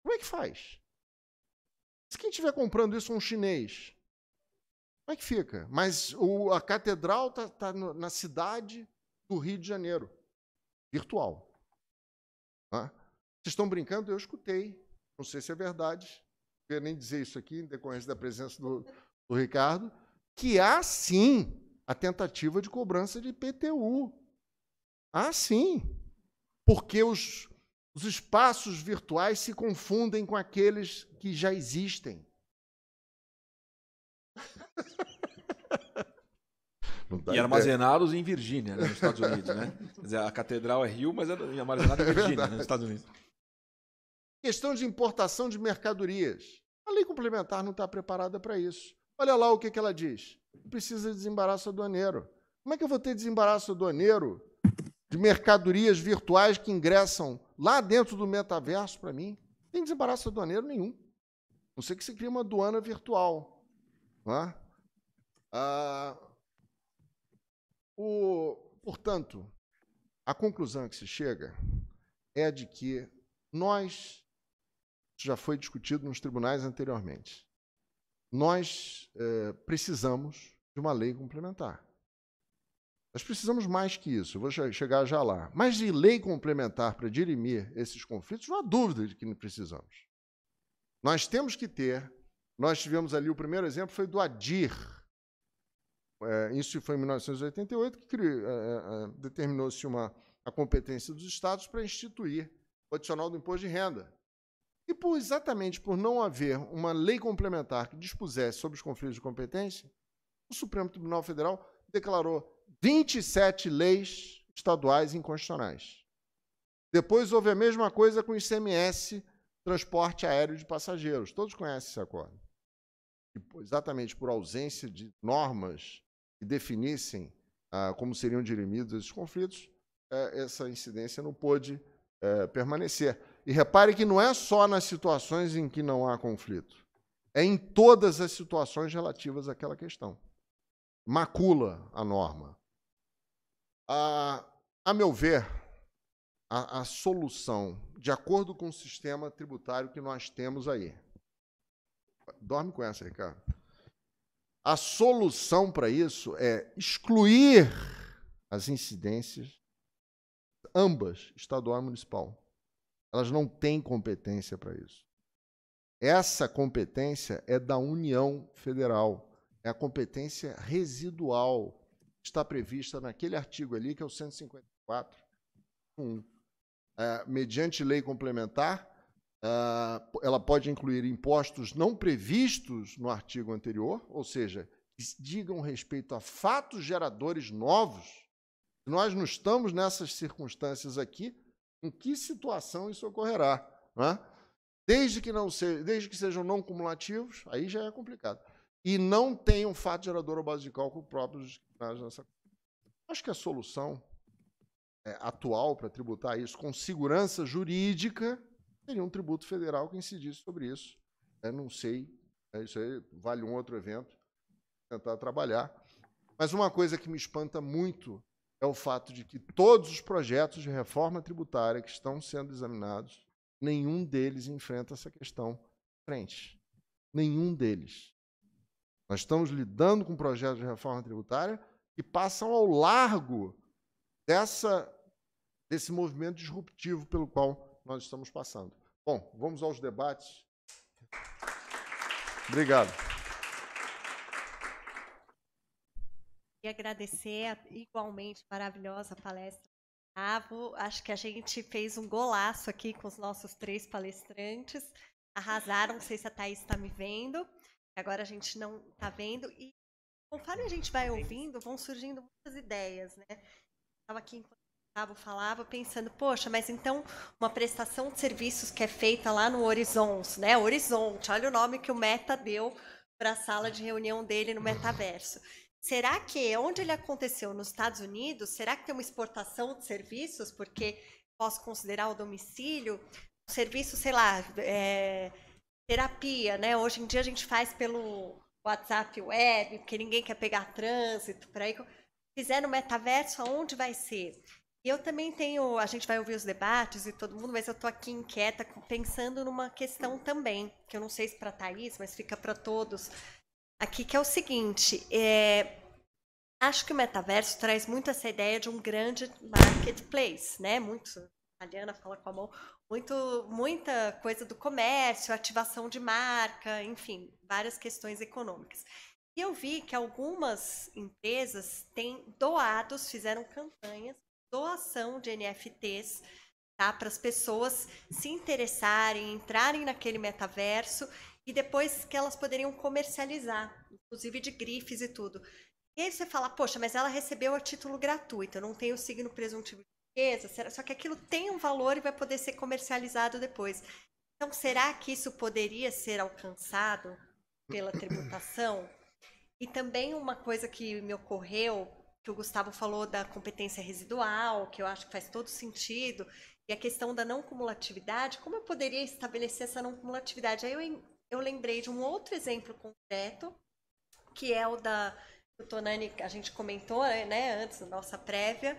Como é que faz? Se quem estiver comprando isso é um chinês, como é que fica? Mas o, a catedral está tá, tá na cidade do Rio de Janeiro, virtual. Tá? Vocês estão brincando? Eu escutei. Não sei se é verdade. Não nem dizer isso aqui, em decorrência da presença do, do Ricardo, que há sim a tentativa de cobrança de IPTU. Há sim. Porque os, os espaços virtuais se confundem com aqueles que já existem. <laughs> e armazenados em Virgínia, né, nos Estados Unidos, né? Quer dizer, a catedral é Rio, mas é armazenada em Virgínia, é nos Estados Unidos. Questão de importação de mercadorias. A lei complementar não está preparada para isso. Olha lá o que, que ela diz. Precisa de desembaraço aduaneiro. Como é que eu vou ter desembaraço aduaneiro de mercadorias virtuais que ingressam lá dentro do metaverso, para mim, tem desembaraço aduaneiro nenhum. Não sei que se cria uma aduana virtual. É? Ah, o, portanto, a conclusão que se chega é de que nós, já foi discutido nos tribunais anteriormente, nós eh, precisamos de uma lei complementar. Nós precisamos mais que isso, eu vou chegar já lá. Mas de lei complementar para dirimir esses conflitos, não há dúvida de que precisamos. Nós temos que ter, nós tivemos ali, o primeiro exemplo foi do ADIR. É, isso foi em 1988, que criou, é, é, é, determinou-se uma, a competência dos estados para instituir o adicional do imposto de renda. E por, exatamente por não haver uma lei complementar que dispusesse sobre os conflitos de competência, o Supremo Tribunal Federal declarou 27 leis estaduais inconstitucionais. Depois houve a mesma coisa com o ICMS, transporte aéreo de passageiros. Todos conhecem esse acordo. E, exatamente por ausência de normas que definissem ah, como seriam dirimidos esses conflitos, eh, essa incidência não pôde eh, permanecer. E repare que não é só nas situações em que não há conflito, é em todas as situações relativas àquela questão. Macula a norma a a meu ver, a, a solução, de acordo com o sistema tributário que nós temos aí, dorme com essa, Ricardo. A solução para isso é excluir as incidências, ambas, estadual e municipal. Elas não têm competência para isso. Essa competência é da União Federal, é a competência residual está prevista naquele artigo ali, que é o 154, 1. É, mediante lei complementar, é, ela pode incluir impostos não previstos no artigo anterior, ou seja, que digam respeito a fatos geradores novos. Nós não estamos nessas circunstâncias aqui, em que situação isso ocorrerá? É? Desde, que não seja desde que sejam não cumulativos, aí já é complicado e não tem um fato gerador ou base de cálculo próprio dos nessa. Acho que a solução é, atual para tributar isso com segurança jurídica seria um tributo federal que incidisse sobre isso. Eu não sei, é, isso aí vale um outro evento, tentar trabalhar. Mas uma coisa que me espanta muito é o fato de que todos os projetos de reforma tributária que estão sendo examinados, nenhum deles enfrenta essa questão frente. Nenhum deles. Nós estamos lidando com projetos de reforma tributária que passam ao largo dessa, desse movimento disruptivo pelo qual nós estamos passando. Bom, vamos aos debates. Obrigado. E agradecer a igualmente maravilhosa palestra do Acho que a gente fez um golaço aqui com os nossos três palestrantes. Arrasaram, não sei se a Thaís está me vendo. Agora a gente não está vendo. E conforme a gente vai ouvindo, vão surgindo muitas ideias, né? Estava aqui enquanto Gustavo falava, pensando, poxa, mas então uma prestação de serviços que é feita lá no Horizons, né? Horizonte, olha o nome que o Meta deu para a sala de reunião dele no metaverso. Será que onde ele aconteceu nos Estados Unidos, será que tem uma exportação de serviços? Porque posso considerar o domicílio, serviço, sei lá, é, terapia, né? Hoje em dia a gente faz pelo WhatsApp web, porque ninguém quer pegar trânsito, por aí. Fizer no metaverso, aonde vai ser? E eu também tenho, a gente vai ouvir os debates e todo mundo, mas eu estou aqui inquieta, pensando numa questão também, que eu não sei se para Thaís, mas fica para todos aqui, que é o seguinte, é, acho que o metaverso traz muito essa ideia de um grande marketplace, né? Muitos italiana, fala com a mão, muito, muita coisa do comércio, ativação de marca, enfim, várias questões econômicas. E eu vi que algumas empresas têm doados, fizeram campanhas, doação de NFTs tá, para as pessoas se interessarem, entrarem naquele metaverso e depois que elas poderiam comercializar, inclusive de grifes e tudo. E aí você fala, poxa, mas ela recebeu a título gratuito, eu não tenho signo presuntivo de riqueza? Só que aquilo tem um valor e vai poder ser comercializado depois. Então, será que isso poderia ser alcançado pela tributação? E também uma coisa que me ocorreu, que o Gustavo falou da competência residual, que eu acho que faz todo sentido, e a questão da não cumulatividade, como eu poderia estabelecer essa não cumulatividade? Aí eu, eu lembrei de um outro exemplo concreto, que é o da o Tonani, a gente comentou né, antes, na nossa prévia,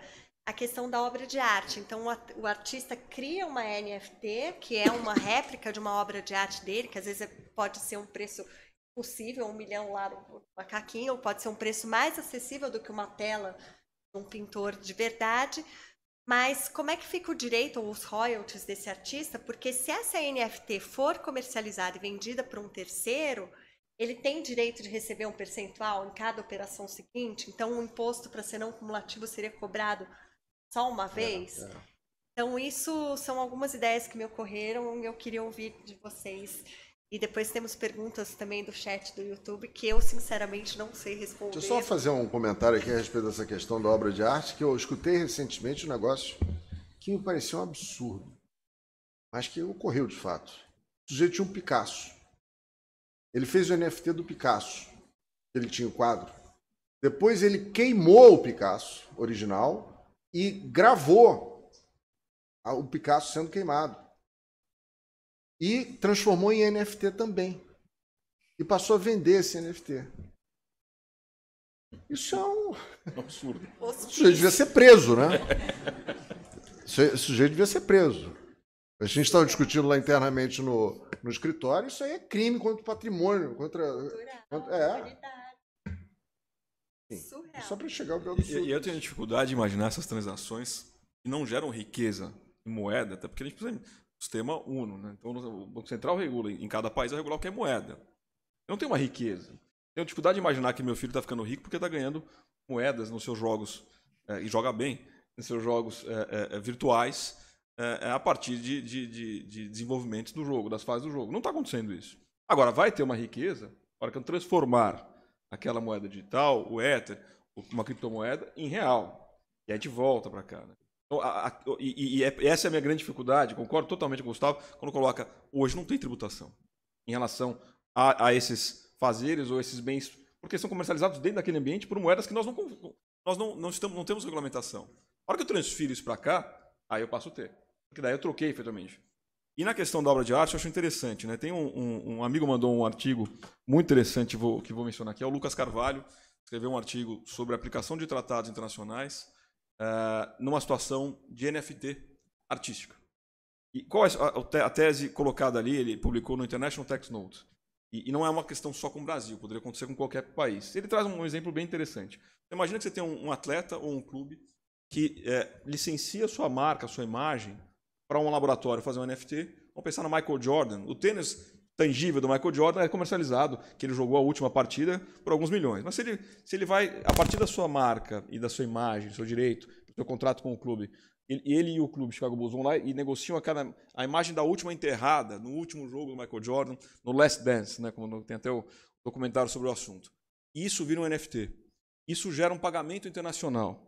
a questão da obra de arte. Então, o artista cria uma NFT, que é uma réplica de uma obra de arte dele, que às vezes é, pode ser um preço possível, um milhão lá no macaquinho, ou pode ser um preço mais acessível do que uma tela de um pintor de verdade. Mas como é que fica o direito ou os royalties desse artista? Porque se essa NFT for comercializada e vendida para um terceiro, ele tem direito de receber um percentual em cada operação seguinte, então o um imposto para ser não cumulativo seria cobrado só uma é, vez. É, é. Então, isso são algumas ideias que me ocorreram e eu queria ouvir de vocês. E depois temos perguntas também do chat do YouTube que eu, sinceramente, não sei responder. Deixa eu só fazer um comentário aqui a respeito dessa questão da obra de arte, que eu escutei recentemente um negócio que me pareceu um absurdo, mas que ocorreu de fato. O sujeito tinha um Picasso. Ele fez o NFT do Picasso. Ele tinha o um quadro. Depois ele queimou o Picasso original e gravou o Picasso sendo queimado. E transformou em NFT também. E passou a vender esse NFT. Isso é um. Absurdo. O sujeito devia ser preso, né? O sujeito devia ser preso. A gente estava discutindo lá internamente no, no escritório, isso aí é crime contra o patrimônio, contra. Cultural, é. Surreal. Só para chegar ao grau do surreal. E é eu tenho dificuldade de imaginar essas transações que não geram riqueza em moeda, até porque a gente precisa de sistema uno. Né? Então, o Banco Central regula, em cada país, vai regular o que é moeda. Eu não tenho uma riqueza. Tenho dificuldade de imaginar que meu filho está ficando rico porque está ganhando moedas nos seus jogos, é, e joga bem, nos seus jogos é, virtuais, a partir de, de, de, de desenvolvimentos do jogo, das fases do jogo. Não está acontecendo isso. Agora, vai ter uma riqueza hora que eu transformar aquela moeda digital, o Ether, uma criptomoeda, em real. E a de volta para cá. Né? Então, a, a, e, e, é, essa é a minha grande dificuldade, concordo totalmente com o Gustavo, quando coloca hoje não tem tributação em relação a, a esses fazeres ou esses bens, porque são comercializados dentro daquele ambiente por moedas que nós não, nós não, não, estamos, não temos regulamentação. A hora que eu transfiro isso para cá, aí eu passo a ter. Porque daí eu troquei efetivamente. E na questão da obra de arte, eu acho interessante. Né? Tem um, um, um amigo mandou um artigo muito interessante vou, que vou mencionar aqui, é o Lucas Carvalho, escreveu um artigo sobre a aplicação de tratados internacionais uh, numa situação de NFT artística. E qual é a, a tese colocada ali? Ele publicou no International Text Notes. E, e, não é uma questão só com o Brasil, poderia acontecer com qualquer país. Ele traz um, um exemplo bem interessante. Então, imagina que você tem um, um atleta ou um clube que é, licencia sua marca, sua imagem, para um laboratório fazer um NFT, vamos pensar no Michael Jordan. O tênis tangível do Michael Jordan é comercializado, que ele jogou a última partida por alguns milhões. Mas se ele, se ele vai, a partir da sua marca e da sua imagem, do seu direito, do seu contrato com o clube, ele, ele e o clube Chicago Bulls vão lá e negociam a, cada, a imagem da última enterrada, no último jogo do Michael Jordan, no Last Dance, né, como tem até o documentário sobre o assunto. Isso vira um NFT. Isso gera um pagamento internacional.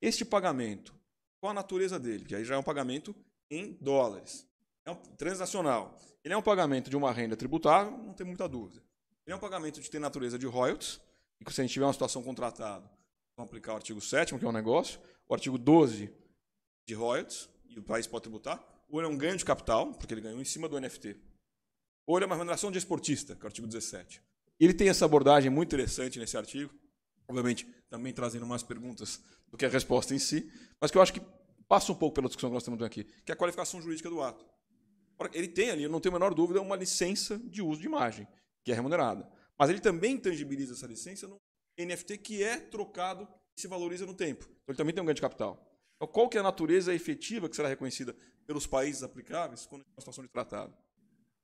Este pagamento, qual a natureza dele? Que aí já é um pagamento em dólares. É um transnacional. Ele é um pagamento de uma renda tributável, não tem muita dúvida. Ele é um pagamento de ter natureza de royalties, e se a gente tiver uma situação contratada, vamos aplicar o artigo 7 que é um negócio, o artigo 12 de royalties, e o país pode tributar, ou ele é um ganho de capital, porque ele ganhou em cima do NFT, ou ele é uma remuneração de esportista, que é o artigo 17. Ele tem essa abordagem muito interessante nesse artigo, obviamente também trazendo mais perguntas do que a resposta em si, mas que eu acho que passa um pouco pela discussão que nós temos aqui, que é a qualificação jurídica do ato. Ele tem ali, eu não tenho a menor dúvida, uma licença de uso de imagem, que é remunerada. Mas ele também tangibiliza essa licença no NFT que é trocado e se valoriza no tempo. Então ele também tem um ganho de capital. Então, qual que é a natureza efetiva que será reconhecida pelos países aplicáveis quando é uma situação de tratado?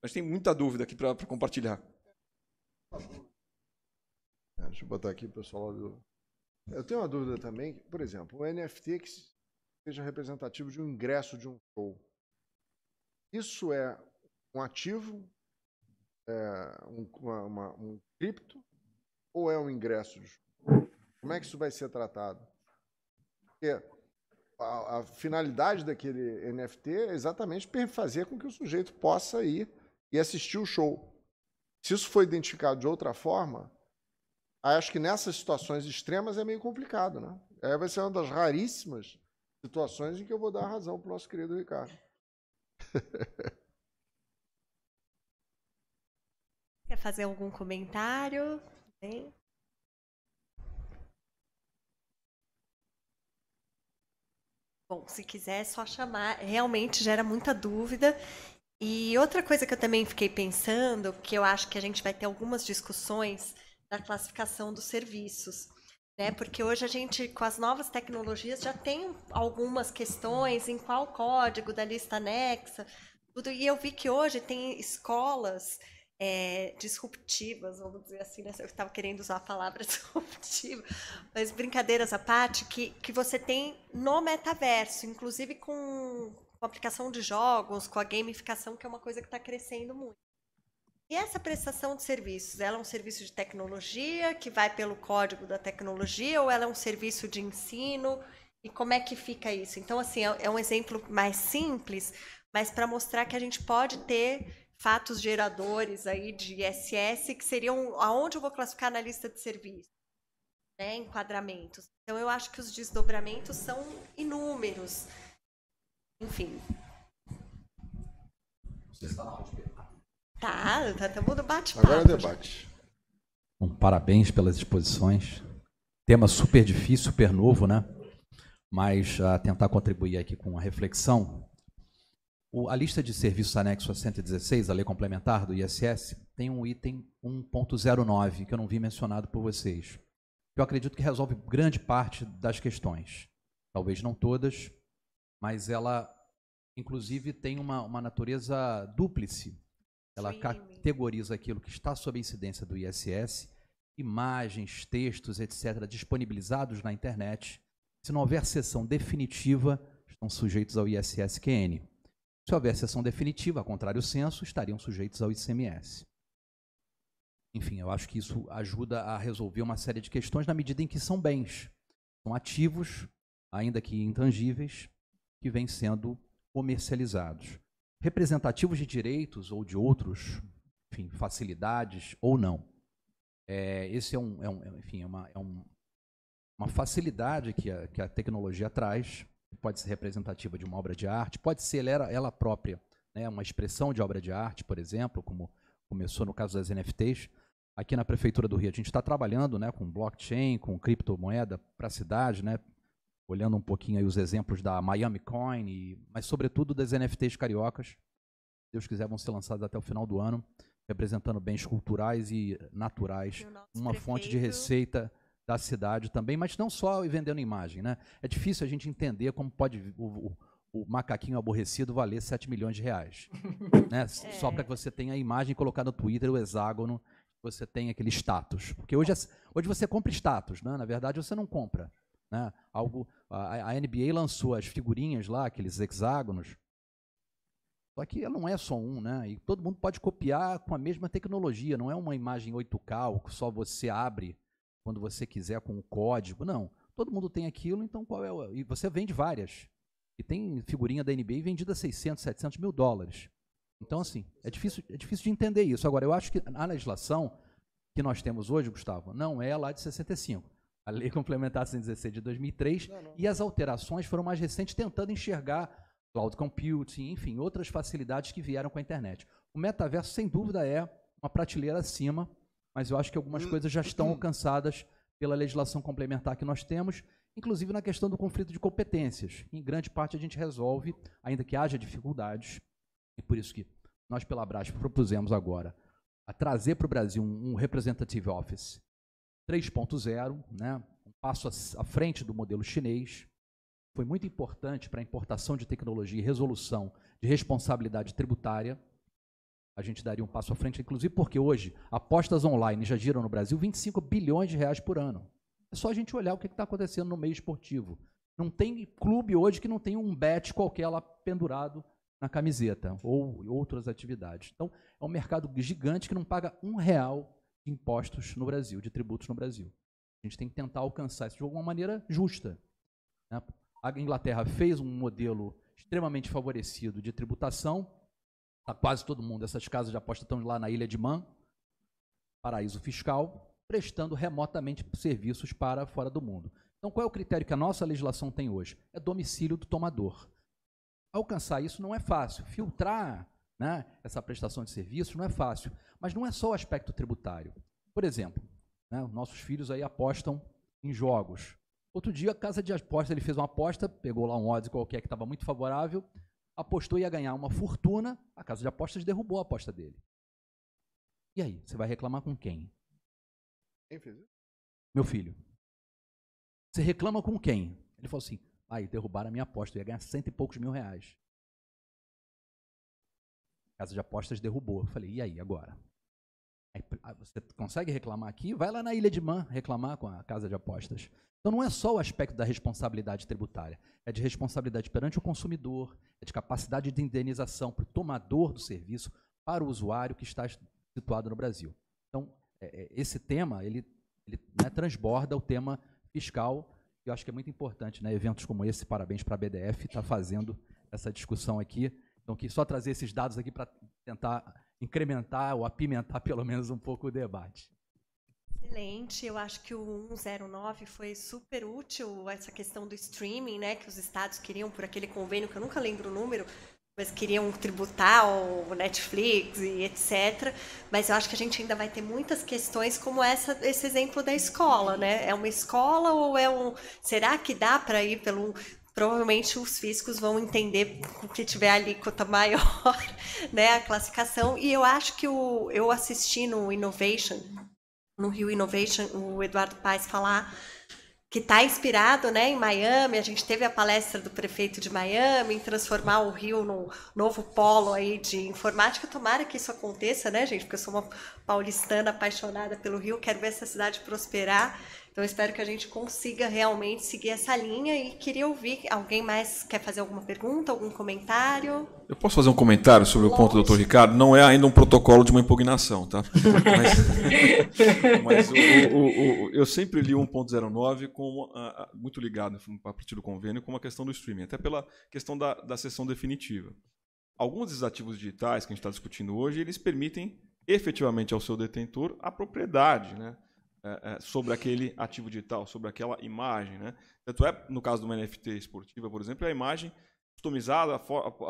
A gente tem muita dúvida aqui para compartilhar. É, deixa eu botar aqui o pessoal do... Eu tenho uma dúvida também, por exemplo, o NFT que seja representativo de um ingresso de um show. Isso é um ativo, é um, uma, uma, um cripto, ou é um ingresso de show? Como é que isso vai ser tratado? Porque a, a finalidade daquele NFT é exatamente fazer com que o sujeito possa ir e assistir o show. Se isso for identificado de outra forma, acho que nessas situações extremas é meio complicado, né? Aí vai ser uma das raríssimas situações em que eu vou dar razão para o nosso querido Ricardo. <laughs> Quer fazer algum comentário? Bem? Bom, se quiser, é só chamar. Realmente gera muita dúvida. E outra coisa que eu também fiquei pensando, que eu acho que a gente vai ter algumas discussões da classificação dos serviços. Né? Porque hoje a gente, com as novas tecnologias, já tem algumas questões em qual código da lista anexa. Tudo. E eu vi que hoje tem escolas é, disruptivas, vamos dizer assim, né? eu estava querendo usar a palavra <laughs> disruptiva, mas brincadeiras à parte, que, que você tem no metaverso, inclusive com, com a aplicação de jogos, com a gamificação, que é uma coisa que está crescendo muito. E essa prestação de serviços, ela é um serviço de tecnologia que vai pelo código da tecnologia ou ela é um serviço de ensino? E como é que fica isso? Então, assim, é, é um exemplo mais simples, mas para mostrar que a gente pode ter fatos geradores aí de ISS que seriam aonde eu vou classificar na lista de serviços, né? Enquadramentos. Então, eu acho que os desdobramentos são inúmeros. Enfim. Você está Tá, tá todo tá mundo bate papo. Agora é debate. um parabéns pelas exposições. Tema super difícil, super novo, né? Mas a ah, tentar contribuir aqui com a reflexão. O, a lista de serviços anexo a 116, a lei complementar do ISS, tem um item 1.09 que eu não vi mencionado por vocês. Eu acredito que resolve grande parte das questões. Talvez não todas, mas ela, inclusive, tem uma, uma natureza dúplice ela categoriza aquilo que está sob incidência do ISS, imagens, textos, etc., disponibilizados na internet. Se não houver sessão definitiva, estão sujeitos ao ISSQN. Se houver sessão definitiva, a contrário do censo, estariam sujeitos ao ICMS. Enfim, eu acho que isso ajuda a resolver uma série de questões na medida em que são bens, são ativos, ainda que intangíveis, que vêm sendo comercializados representativos de direitos ou de outros enfim, facilidades ou não. É, esse é, é um, é um enfim, é uma, é um, uma facilidade que a, que a tecnologia traz, pode ser representativa de uma obra de arte, pode ser ela, ela própria, né, uma expressão de obra de arte, por exemplo, como começou no caso das NFTs. Aqui na Prefeitura do Rio, a gente está trabalhando né, com blockchain, com criptomoeda para a cidade, né, olhando um pouquinho aí os exemplos da Miami Coin, e, mas sobretudo das NFTs cariocas. Se Deus quiser, vão ser lançadas até o final do ano, representando bens culturais e naturais, uma prefeito. fonte de receita da cidade também, mas não só vendendo imagem, né? É difícil a gente entender como pode o, o, o macaquinho aborrecido valer 7 milhões de reais, <laughs> né? É. Só para que você tenha a imagem colocada no Twitter, o hexágono, você tem aquele status. Porque hoje, é hoje você compra status, né? Na verdade, você não compra, né? Algo a, a NBA lançou as figurinhas lá, aqueles hexágonos. Só que ela não é só um, né? E todo mundo pode copiar com a mesma tecnologia. Não é uma imagem 8K que só você abre quando você quiser com o um código. Não. Todo mundo tem aquilo, então qual é o... E você vende várias. E tem figurinha da NBA vendida a 600, 700 mil dólares. Então, assim, é difícil, é difícil de entender isso. Agora, eu acho que a legislação que nós temos hoje, Gustavo, não é lá de 65 a Lei <laughs> Complementar 116 de 2003, não, não. e as alterações foram mais recentes, tentando enxergar cloud computing, enfim, outras facilidades que vieram com a internet. O metaverso, sem dúvida, é uma prateleira acima, mas eu acho que algumas hum, coisas já estão alcançadas pela legislação complementar que nós temos, inclusive na questão do conflito de competências. Em grande parte a gente resolve, ainda que haja dificuldades, e por isso que nós pela Brás propusemos agora a trazer para o Brasil um representative office 3.0, né? um passo à frente do modelo chinês. Foi muito importante para a importação de tecnologia e resolução de responsabilidade tributária. A gente daria um passo à frente, inclusive porque hoje apostas online já giram no Brasil 25 bilhões de reais por ano. É só a gente olhar o que está acontecendo no meio esportivo. Não tem clube hoje que não tenha um bet qualquer lá pendurado na camiseta ou outras atividades. Então, é um mercado gigante que não paga um real de impostos no Brasil, de tributos no Brasil. A gente tem que tentar alcançar isso de alguma maneira justa. Né? A Inglaterra fez um modelo extremamente favorecido de tributação. Está quase todo mundo, essas casas de aposta estão lá na Ilha de Man, paraíso fiscal, prestando remotamente serviços para fora do mundo. Então, qual é o critério que a nossa legislação tem hoje? É domicílio do tomador. Alcançar isso não é fácil. Filtrar né, essa prestação de serviço, não é fácil. Mas não é só o aspecto tributário. Por exemplo, né, nossos filhos aí apostam em jogos. Outro dia, a casa de apostas, ele fez uma aposta, pegou lá um odds qualquer que estava muito favorável, apostou e ia ganhar uma fortuna, a casa de apostas derrubou a aposta dele. E aí, você vai reclamar com quem? Quem fez isso? Meu filho. Você reclama com quem? Ele falou assim, aí ah, derrubaram a minha aposta, eu ia ganhar cento e poucos mil reais casa de apostas derrubou. Eu falei, e aí, agora? Aí, ah, você consegue reclamar aqui? Vai lá na Ilha de Man reclamar com a casa de apostas. Então não é só o aspecto da responsabilidade tributária, é de responsabilidade perante o consumidor, é de capacidade de indenização para o tomador do serviço, para o usuário que está situado no Brasil. Então, é, é esse tema, ele, ele né, transborda o tema fiscal, e eu acho que é muito importante, né, eventos como esse, parabéns para a BDF, está fazendo essa discussão aqui, então, quis só trazer esses dados aqui para tentar incrementar ou apimentar <laughs> pelo menos um pouco o debate. Excelente, eu acho que o 109 foi super útil, essa questão do streaming, né, que os estados queriam por aquele convênio, que eu nunca lembro o número, mas queriam tributar o Netflix e etc. Mas eu acho que a gente ainda vai ter muitas questões como essa, esse exemplo da escola, né? É uma escola ou é um? Será que dá para ir pelo provavelmente os físicos vão entender o que tiver ali alíquota maior, <laughs> né, a classificação. E eu acho que o, eu assisti no Innovation, no Rio Innovation, o Eduardo Paes falar que está inspirado né, em Miami. A gente teve a palestra do prefeito de Miami em transformar o Rio num novo polo aí de informática. Tomara que isso aconteça, né, gente? Porque eu sou uma paulistana apaixonada pelo Rio, quero ver essa cidade prosperar então, espero que a gente consiga realmente seguir essa linha e queria ouvir. Alguém mais quer fazer alguma pergunta, algum comentário? Eu posso fazer um comentário sobre Lógico. o ponto do Dr. Ricardo? Não é ainda um protocolo de uma impugnação, tá? <laughs> Mas, mas o, o, o, eu sempre li 1.09 como uh, muito ligado né, a partir do convênio com a questão do streaming, até pela questão da, da sessão definitiva. Alguns desses ativos digitais que a gente está discutindo hoje, eles permitem efetivamente ao seu detentor a propriedade, né? É, é, sobre aquele ativo digital, sobre aquela imagem. Né? Tanto é, no caso de uma NFT esportiva, por exemplo, é a imagem customizada a,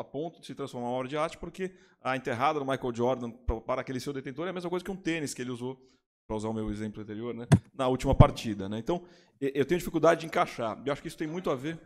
ponto de se transformar em uma obra de arte, porque a enterrada do Michael Jordan para aquele seu detentor é a mesma coisa que um tênis que ele usou, para usar o meu exemplo anterior, né? na última partida. Né? Então, eu tenho dificuldade de encaixar. E acho que isso tem muito a ver.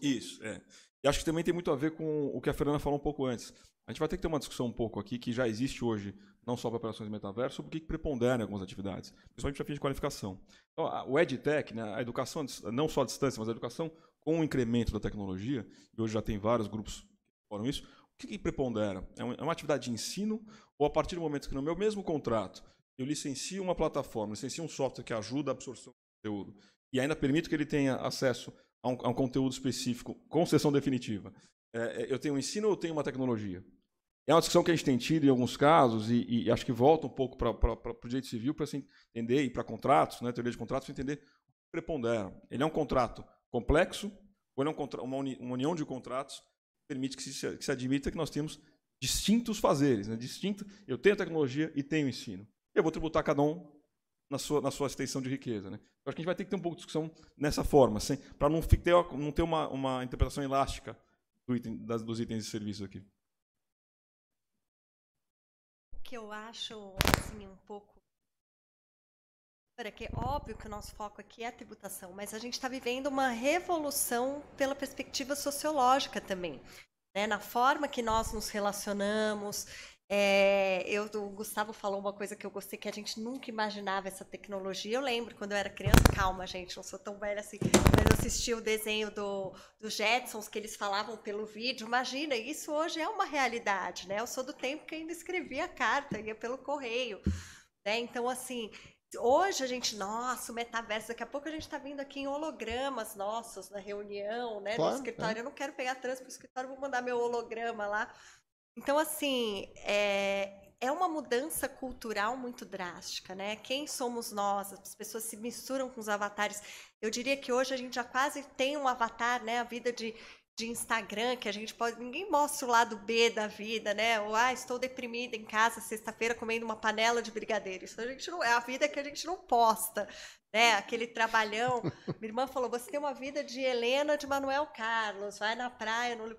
Isso, é. E acho que também tem muito a ver com o que a Fernanda falou um pouco antes. A gente vai ter que ter uma discussão um pouco aqui que já existe hoje, não só para operações de metaverso, sobre o que prepondera em algumas atividades, principalmente para fins de qualificação. Então, o EdTech, né, a educação, não só à distância, mas a educação com o incremento da tecnologia, e hoje já tem vários grupos que foram isso, o que, que prepondera? É, é uma atividade de ensino ou a partir do momento que no meu mesmo contrato eu licencio uma plataforma, licencio um software que ajuda a absorção do conteúdo e ainda permito que ele tenha acesso a um, a um conteúdo específico com sessão definitiva é, é, eu tenho um ensino ou eu tenho uma tecnologia? É uma discussão que a gente tem tido em alguns casos, e, e acho que volta um pouco para o direito civil para se entender, e para contratos, né, teoria de contratos, entender o que prepondera. Ele é um contrato complexo, ou ele é um contra, uma, uni, uma, união de contratos que permite que se, que se admita que nós temos distintos fazeres, né, distinto, eu tenho tecnologia e tenho ensino. Eu vou tributar cada um na sua, na sua extensão de riqueza. Né? Acho que a gente vai ter que ter um pouco de discussão nessa forma, para não, não ter uma, uma interpretação elástica do item, das, dos itens de serviço aqui? O que eu acho, assim, um pouco. É que é óbvio que o nosso foco aqui é a tributação, mas a gente está vivendo uma revolução pela perspectiva sociológica também. Né? Na forma que nós nos relacionamos, é, eu, o Gustavo falou uma coisa que eu gostei, que a gente nunca imaginava essa tecnologia. Eu lembro quando eu era criança, calma, gente, não sou tão velha assim, mas assistir o desenho do, do Jetsons, que eles falavam pelo vídeo. Imagina, isso hoje é uma realidade, né? Eu sou do tempo que ainda escrevia carta, ia pelo correio. Né? Então, assim, hoje a gente, nossa, o metaverso, daqui a pouco a gente está vindo aqui em hologramas nossos na reunião, né? Claro, no é. escritório. É. Eu não quero pegar trânsito para o escritório, vou mandar meu holograma lá. Então, assim, é, é uma mudança cultural muito drástica, né? Quem somos nós? As pessoas se misturam com os avatares. Eu diria que hoje a gente já quase tem um avatar, né? A vida de, de Instagram, que a gente pode. Ninguém mostra o lado B da vida, né? Ou, ah, estou deprimida em casa sexta-feira comendo uma panela de brigadeiro. Isso a gente não. É a vida que a gente não posta, né? Aquele trabalhão. <laughs> Minha irmã falou: você tem uma vida de Helena de Manuel Carlos, vai na praia, no.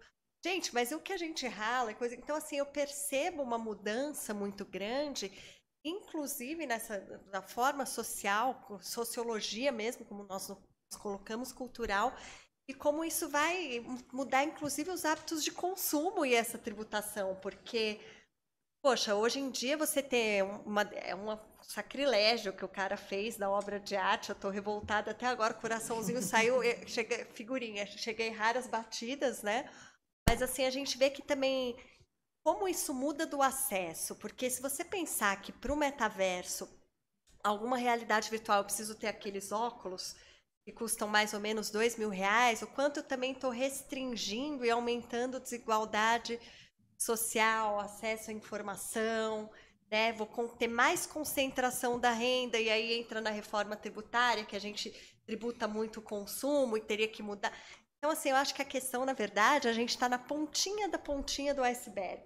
Gente, mas o que a gente rala, é coisa. Então, assim, eu percebo uma mudança muito grande, inclusive nessa na forma social, sociologia mesmo, como nós nos colocamos, cultural, e como isso vai mudar, inclusive, os hábitos de consumo e essa tributação, porque. Poxa, hoje em dia você tem uma, é uma sacrilégio que o cara fez da obra de arte. Eu estou revoltada até agora, coraçãozinho saiu, <laughs> chega, figurinha, cheguei raras batidas, né? Mas assim, a gente vê que também como isso muda do acesso, porque se você pensar que para o metaverso, alguma realidade virtual, eu preciso ter aqueles óculos que custam mais ou menos dois mil reais, o quanto eu também estou restringindo e aumentando desigualdade social, acesso à informação, né? Vou ter mais concentração da renda e aí entra na reforma tributária que a gente tributa muito o consumo e teria que mudar. Então, assim, eu acho que a questão, na verdade, a gente está na pontinha da pontinha do iceberg.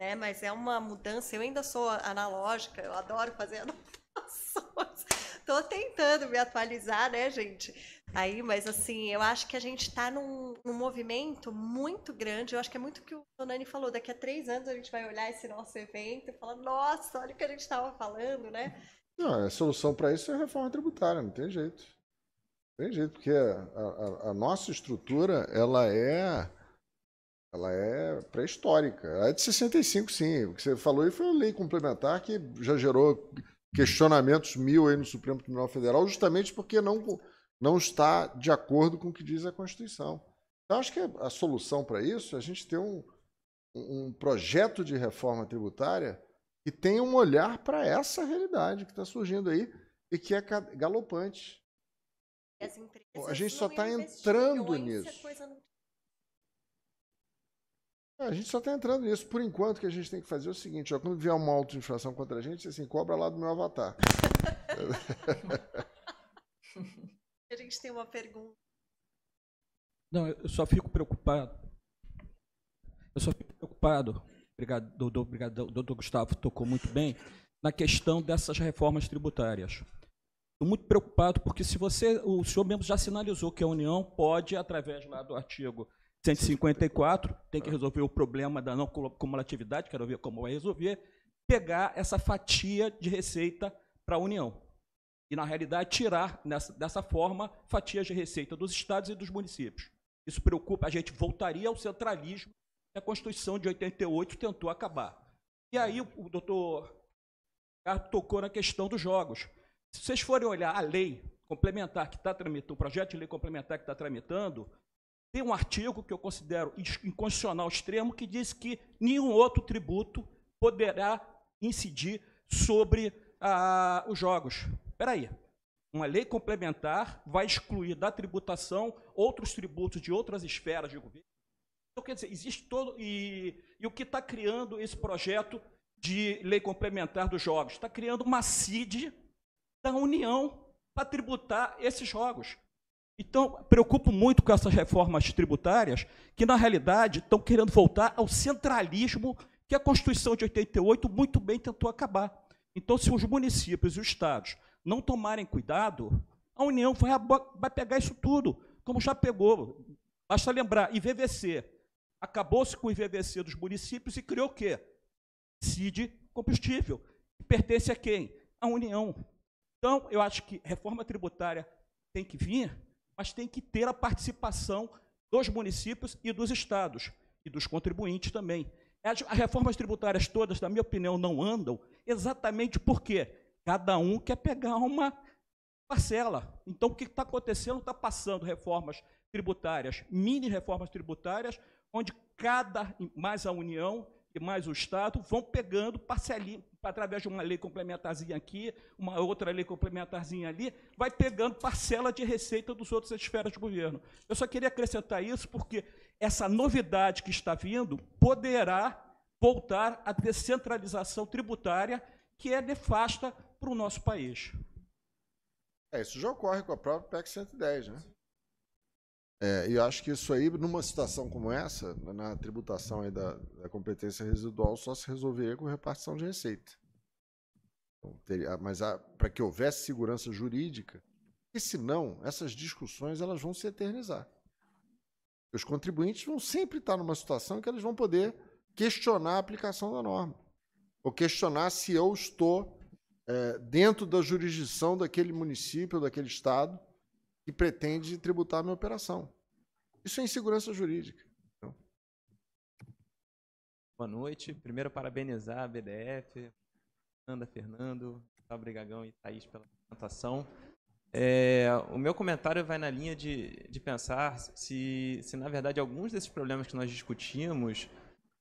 Né? Mas é uma mudança. Eu ainda sou analógica, eu adoro fazer <laughs> anotações. Estou tentando me atualizar, né, gente? Aí, mas assim, eu acho que a gente está num, num, movimento muito grande. Eu acho que é muito o que o Tonani falou. Daqui a três anos a gente vai olhar esse nosso evento e falar: nossa, olha o que a gente estava falando, né? Não, a solução para isso é reforma tributária, não tem jeito. Tem jeito, porque a, a, a nossa estrutura, ela é ela é pré-histórica. A é de 65, sim. O que você falou aí foi uma lei complementar que já gerou questionamentos mil aí no Supremo Tribunal Federal, justamente porque não, não está de acordo com o que diz a Constituição. Então, acho que a solução para isso é a gente ter um, um projeto de reforma tributária que tenha um olhar para essa realidade que está surgindo aí e que é galopante as empresas. Tá é é, a gente só está entrando nisso. A gente só está entrando nisso. Por enquanto, o que a gente tem que fazer é o seguinte: ó, quando vier uma auto-inflação contra a gente, assim, cobra lá do meu avatar. <laughs> a gente tem uma pergunta. Não, eu só fico preocupado. Eu só fico preocupado. Obrigado, doutor, obrigado, doutor Gustavo, tocou muito bem. Na questão dessas reformas tributárias. Estou muito preocupado porque se você, o senhor mesmo já sinalizou que a União pode, através lá do artigo 154, tem que resolver o problema da não cumulatividade, quero ver como vai resolver, pegar essa fatia de receita para a União. E, na realidade, tirar nessa, dessa forma fatias de receita dos estados e dos municípios. Isso preocupa, a gente voltaria ao centralismo que a Constituição de 88 tentou acabar. E aí o doutor Ricardo tocou na questão dos jogos. Se vocês forem olhar a lei complementar que está tramitando, o projeto de lei complementar que está tramitando, tem um artigo que eu considero inconstitucional extremo que diz que nenhum outro tributo poderá incidir sobre ah, os jogos. Espera aí. Uma lei complementar vai excluir da tributação outros tributos de outras esferas de governo. Então, quer dizer, existe todo. E, e o que está criando esse projeto de lei complementar dos jogos? Está criando uma CID da União para tributar esses jogos. Então, preocupo muito com essas reformas tributárias, que na realidade estão querendo voltar ao centralismo que a Constituição de 88 muito bem tentou acabar. Então, se os municípios e os estados não tomarem cuidado, a União vai, vai pegar isso tudo, como já pegou. Basta lembrar, IVVC. Acabou-se com o IVVC dos municípios e criou o quê? CID combustível. pertence a quem? A União. Então, eu acho que reforma tributária tem que vir, mas tem que ter a participação dos municípios e dos estados, e dos contribuintes também. As, reformas tributárias todas, na minha opinião, não andam exatamente porque cada um quer pegar uma parcela. Então, o que está acontecendo? Está passando reformas tributárias, mini reformas tributárias, onde cada, mais a União, e mais o Estado vão pegando parcelinha, através de uma lei complementarzinha aqui, uma outra lei complementarzinha ali, vai pegando parcela de receita dos outros esferas de governo. Eu só queria acrescentar isso porque essa novidade que está vindo poderá voltar à descentralização tributária que é nefasta para o nosso país. É, isso já ocorre com a própria PEC 110, né? É, e eu acho que isso aí, numa situação como essa, na tributação aí da, da competência residual, só se resolveria com repartição de receita. Então, teria, ah, mas ah, para que houvesse segurança jurídica, e se não, essas discussões elas vão se eternizar. Os contribuintes vão sempre estar numa situação em que eles vão poder questionar a aplicação da norma, ou questionar se eu estou é, dentro da jurisdição daquele município, daquele estado, que pretende tributar a minha operação. Isso é insegurança jurídica. Então. Boa noite. Primeiro, parabenizar a BDF, Ana Fernando, Gustavo Brigagão e Thaís pela apresentação. É, o meu comentário vai na linha de, de pensar se, se, na verdade, alguns desses problemas que nós discutimos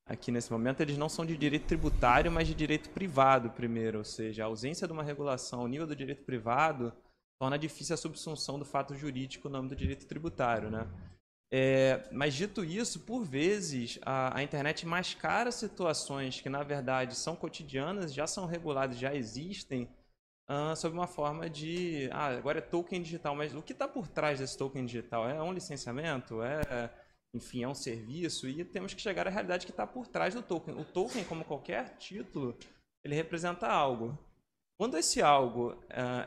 aqui nesse momento, eles não são de direito tributário, mas de direito privado primeiro, ou seja, a ausência de uma regulação ao nível do direito privado torna difícil a subsunção do fato jurídico no âmbito do direito tributário, né? É, mas dito isso, por vezes a, a, internet mascara situações que na verdade são cotidianas, já são reguladas, já existem, uh, sob uma forma de ah, agora é token digital, mas o que está por trás desse token digital? É um licenciamento? É, enfim, é um serviço? E temos que chegar à realidade que está por trás do token. O token, como qualquer título, ele representa algo. Quando esse algo uh,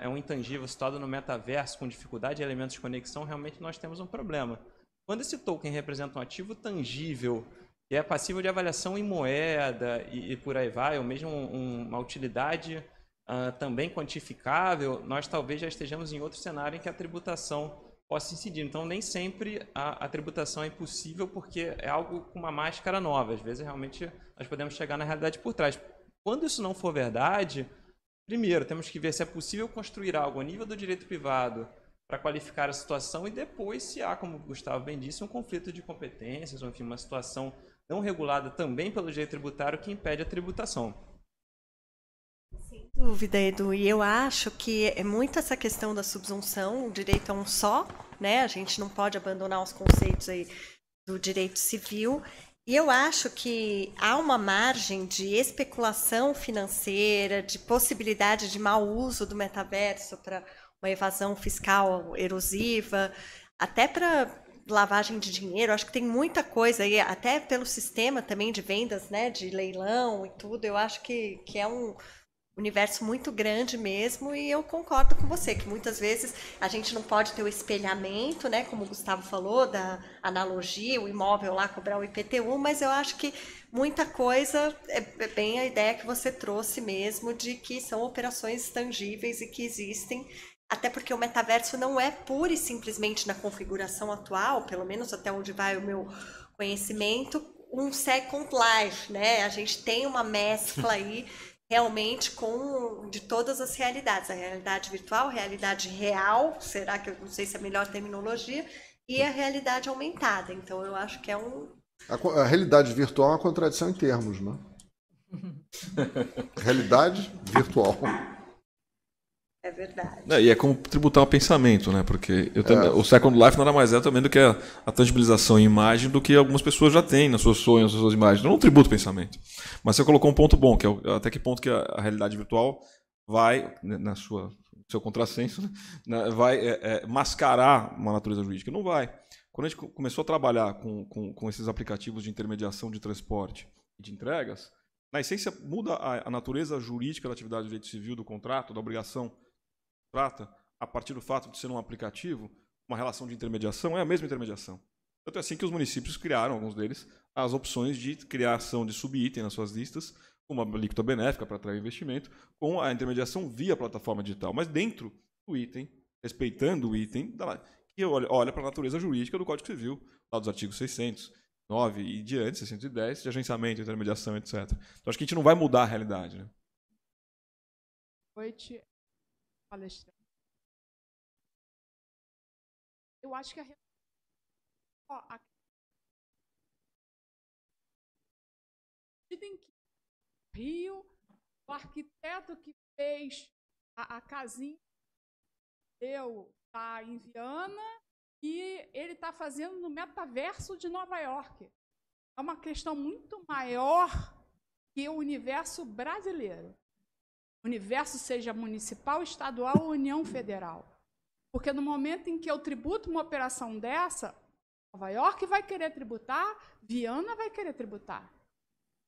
é um intangível situado no metaverso com dificuldade de elementos de conexão, realmente nós temos um problema. Quando esse token representa um ativo tangível, que é passível de avaliação em moeda e, e por aí vai, ou mesmo um, uma utilidade uh, também quantificável, nós talvez já estejamos em outro cenário em que a tributação possa incidir. Então, nem sempre a, a tributação é impossível porque é algo com uma máscara nova. Às vezes, realmente, nós podemos chegar na realidade por trás. Quando isso não for verdade, Primeiro, temos que ver se é possível construir algo a nível do direito privado para qualificar a situação e depois se há, como o Gustavo bem disse, um conflito de competências, ou enfim, uma situação não regulada também pelo direito tributário que impede a tributação. Sem dúvida, Edu. E eu acho que é muito essa questão da subsunção, o direito a é um só, né? A gente não pode abandonar os conceitos aí do direito civil e eu acho que há uma margem de especulação financeira, de possibilidade de mau uso do metaverso para uma evasão fiscal erosiva, até para lavagem de dinheiro. Acho que tem muita coisa aí, até pelo sistema também de vendas, né, de leilão e tudo. Eu acho que, que é um, universo muito grande mesmo e eu concordo com você que muitas vezes a gente não pode ter o espelhamento, né, como o Gustavo falou, da analogia, o imóvel lá cobrar o IPTU, mas eu acho que muita coisa é, é bem a ideia que você trouxe mesmo de que são operações tangíveis e que existem até porque o metaverso não é pura e simplesmente na configuração atual, pelo menos até onde vai o meu conhecimento, um second life, né? A gente tem uma mescla aí <laughs> realmente com de todas as realidades, a realidade virtual, a realidade real, será que eu não sei se é a melhor terminologia, e a realidade aumentada. Então eu acho que é um a, a realidade virtual é uma contradição em termos, né? <laughs> realidade virtual. É verdade. É, e é como tributar o pensamento, né? Porque é. também, é. o Second Life nada mais é também do que a, a, tangibilização em imagem do que algumas pessoas já têm nos seus sonhos, nas suas imagens. Não tributo o pensamento. Mas você colocou um ponto bom, que é até que ponto que a, a realidade virtual vai, né, na sua seu contrassenso, né? vai é, é, mascarar uma natureza jurídica. Não vai. Quando a gente começou a trabalhar com, com, com esses aplicativos de intermediação de transporte e de entregas, na essência muda a, a natureza jurídica da atividade do direito civil, do contrato, da obrigação trata, a partir do fato de ser um aplicativo, uma relação de intermediação, é a mesma intermediação. Tanto é assim que os municípios criaram, alguns deles, as opções de criação de subitem nas suas listas, uma alíquota benéfica para atrair investimento, com a intermediação via plataforma digital, mas dentro do item, respeitando o item, que olha, olha para a natureza jurídica do Código Civil, lá dos artigos 609 e diante, 610, de agenciamento, intermediação, etc. Então acho que a gente não vai mudar a realidade. Né? Boa noite palestrante. Eu acho que a ó, a em que Rio, o arquiteto que fez a, a casinha eu tá em Viana e ele está fazendo no metaverso de Nova York. É uma questão muito maior que o universo brasileiro universo seja municipal, estadual ou União Federal. Porque no momento em que eu tributo uma operação dessa, Nova York vai querer tributar, Viana vai querer tributar.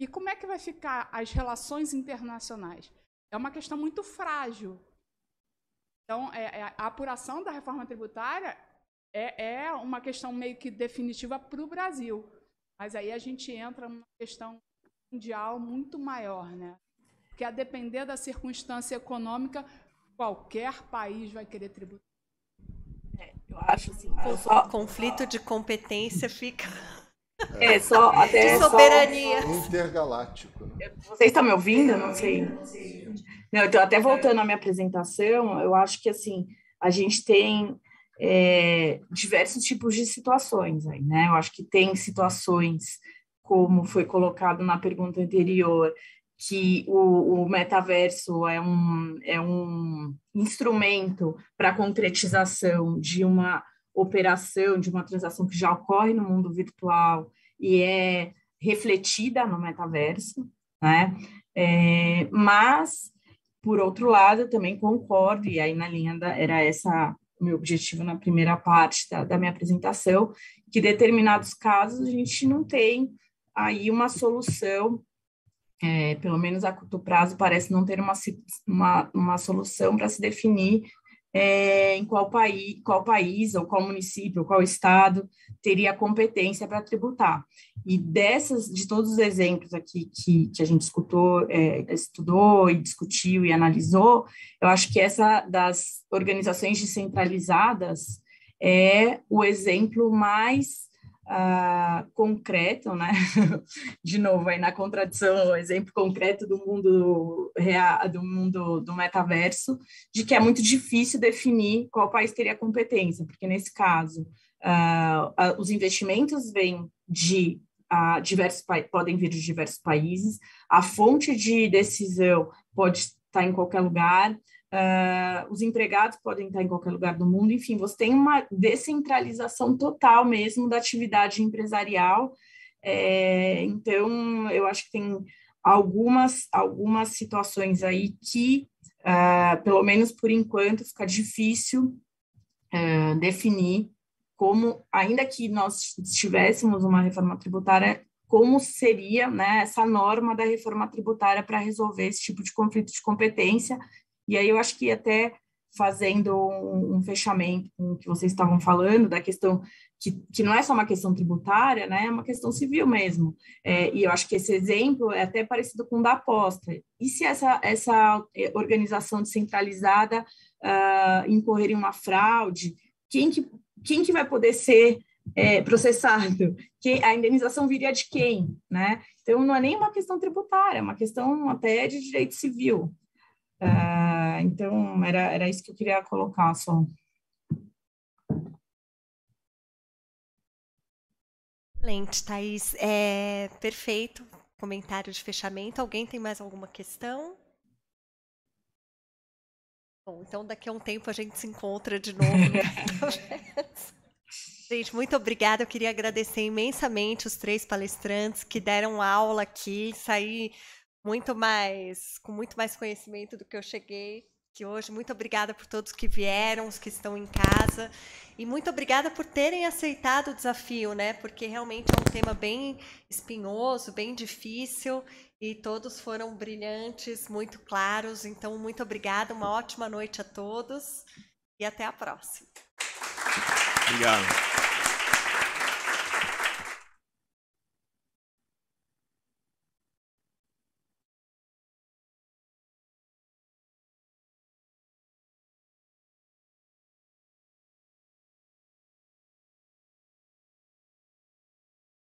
E como é que vai ficar as relações internacionais? É uma questão muito frágil. Então, é, é, a apuração da reforma tributária é, é uma questão meio que definitiva para o Brasil. Mas aí a gente entra numa questão mundial muito maior, né? Porque, a depender da circunstância econômica, qualquer país vai querer tributar. É, eu acho assim. O só... conflito de competência fica. É, é só até de soberania. É só intergaláctico. Né? Vocês estão me ouvindo? Não sei. Não, então, até voltando à minha apresentação, eu acho que assim, a gente tem é, diversos tipos de situações aí, né? Eu acho que tem situações, como foi colocado na pergunta anterior, que o, o, metaverso é um, é um instrumento para concretização de uma operação, de uma transação que já ocorre no mundo virtual e é refletida no metaverso, né? É, mas, por outro lado, eu também concordo, e aí na linha da, era essa meu objetivo na primeira parte da, da minha apresentação, que determinados casos a gente não tem aí uma solução é, pelo menos a curto prazo, parece não ter uma, uma, uma solução para se definir é, em qual país, qual país, ou qual município, ou qual estado teria competência para tributar. E dessas, de todos os exemplos aqui que, que a gente escutou, é, estudou e discutiu e analisou, eu acho que essa das organizações descentralizadas é o exemplo mais uh, concreto, né? <laughs> De novo aí na contradição, o exemplo concreto do mundo real, do mundo do metaverso, de que é muito difícil definir qual país teria competência, porque nesse caso uh, uh, os investimentos vêm de ah, diversos podem vir de diversos países, a fonte de decisão pode estar em qualquer lugar, Uh, os empregados podem estar em qualquer lugar do mundo, enfim, você tem uma descentralização total mesmo da atividade empresarial. É, então, eu acho que tem algumas, algumas situações aí que, uh, pelo menos por enquanto, fica difícil uh, definir como, ainda que nós tivéssemos uma reforma tributária, como seria né, essa norma da reforma tributária para resolver esse tipo de conflito de competência e aí eu acho que até fazendo um, um fechamento com o que vocês estavam falando, da questão que, que, não é só uma questão tributária, né, é uma questão civil mesmo. É, e eu acho que esse exemplo é até parecido com o da aposta. E se essa, essa é, organização descentralizada uh, incorrer em uma fraude, quem que, quem que vai poder ser é, processado? Que, a indenização viria de quem? Né? Então, não é nem uma questão tributária, é uma questão até de direito civil. Uh, então, era, era isso que eu queria colocar só. Excelente, Thaís. É, perfeito. Comentário de fechamento. Alguém tem mais alguma questão? Bom, então daqui a um tempo a gente se encontra de novo. Né? <laughs> <laughs> gente, muito obrigada. Eu queria agradecer imensamente os três palestrantes que deram aula aqui. sair muito mais, com muito mais conhecimento do que eu cheguei aqui hoje. Muito obrigada por todos que vieram, os que estão em casa. E muito obrigada por terem aceitado o desafio, né? Porque realmente é um tema bem espinhoso, bem difícil. E todos foram brilhantes, muito claros. Então, muito obrigada. Uma ótima noite a todos. E até a próxima. Obrigado.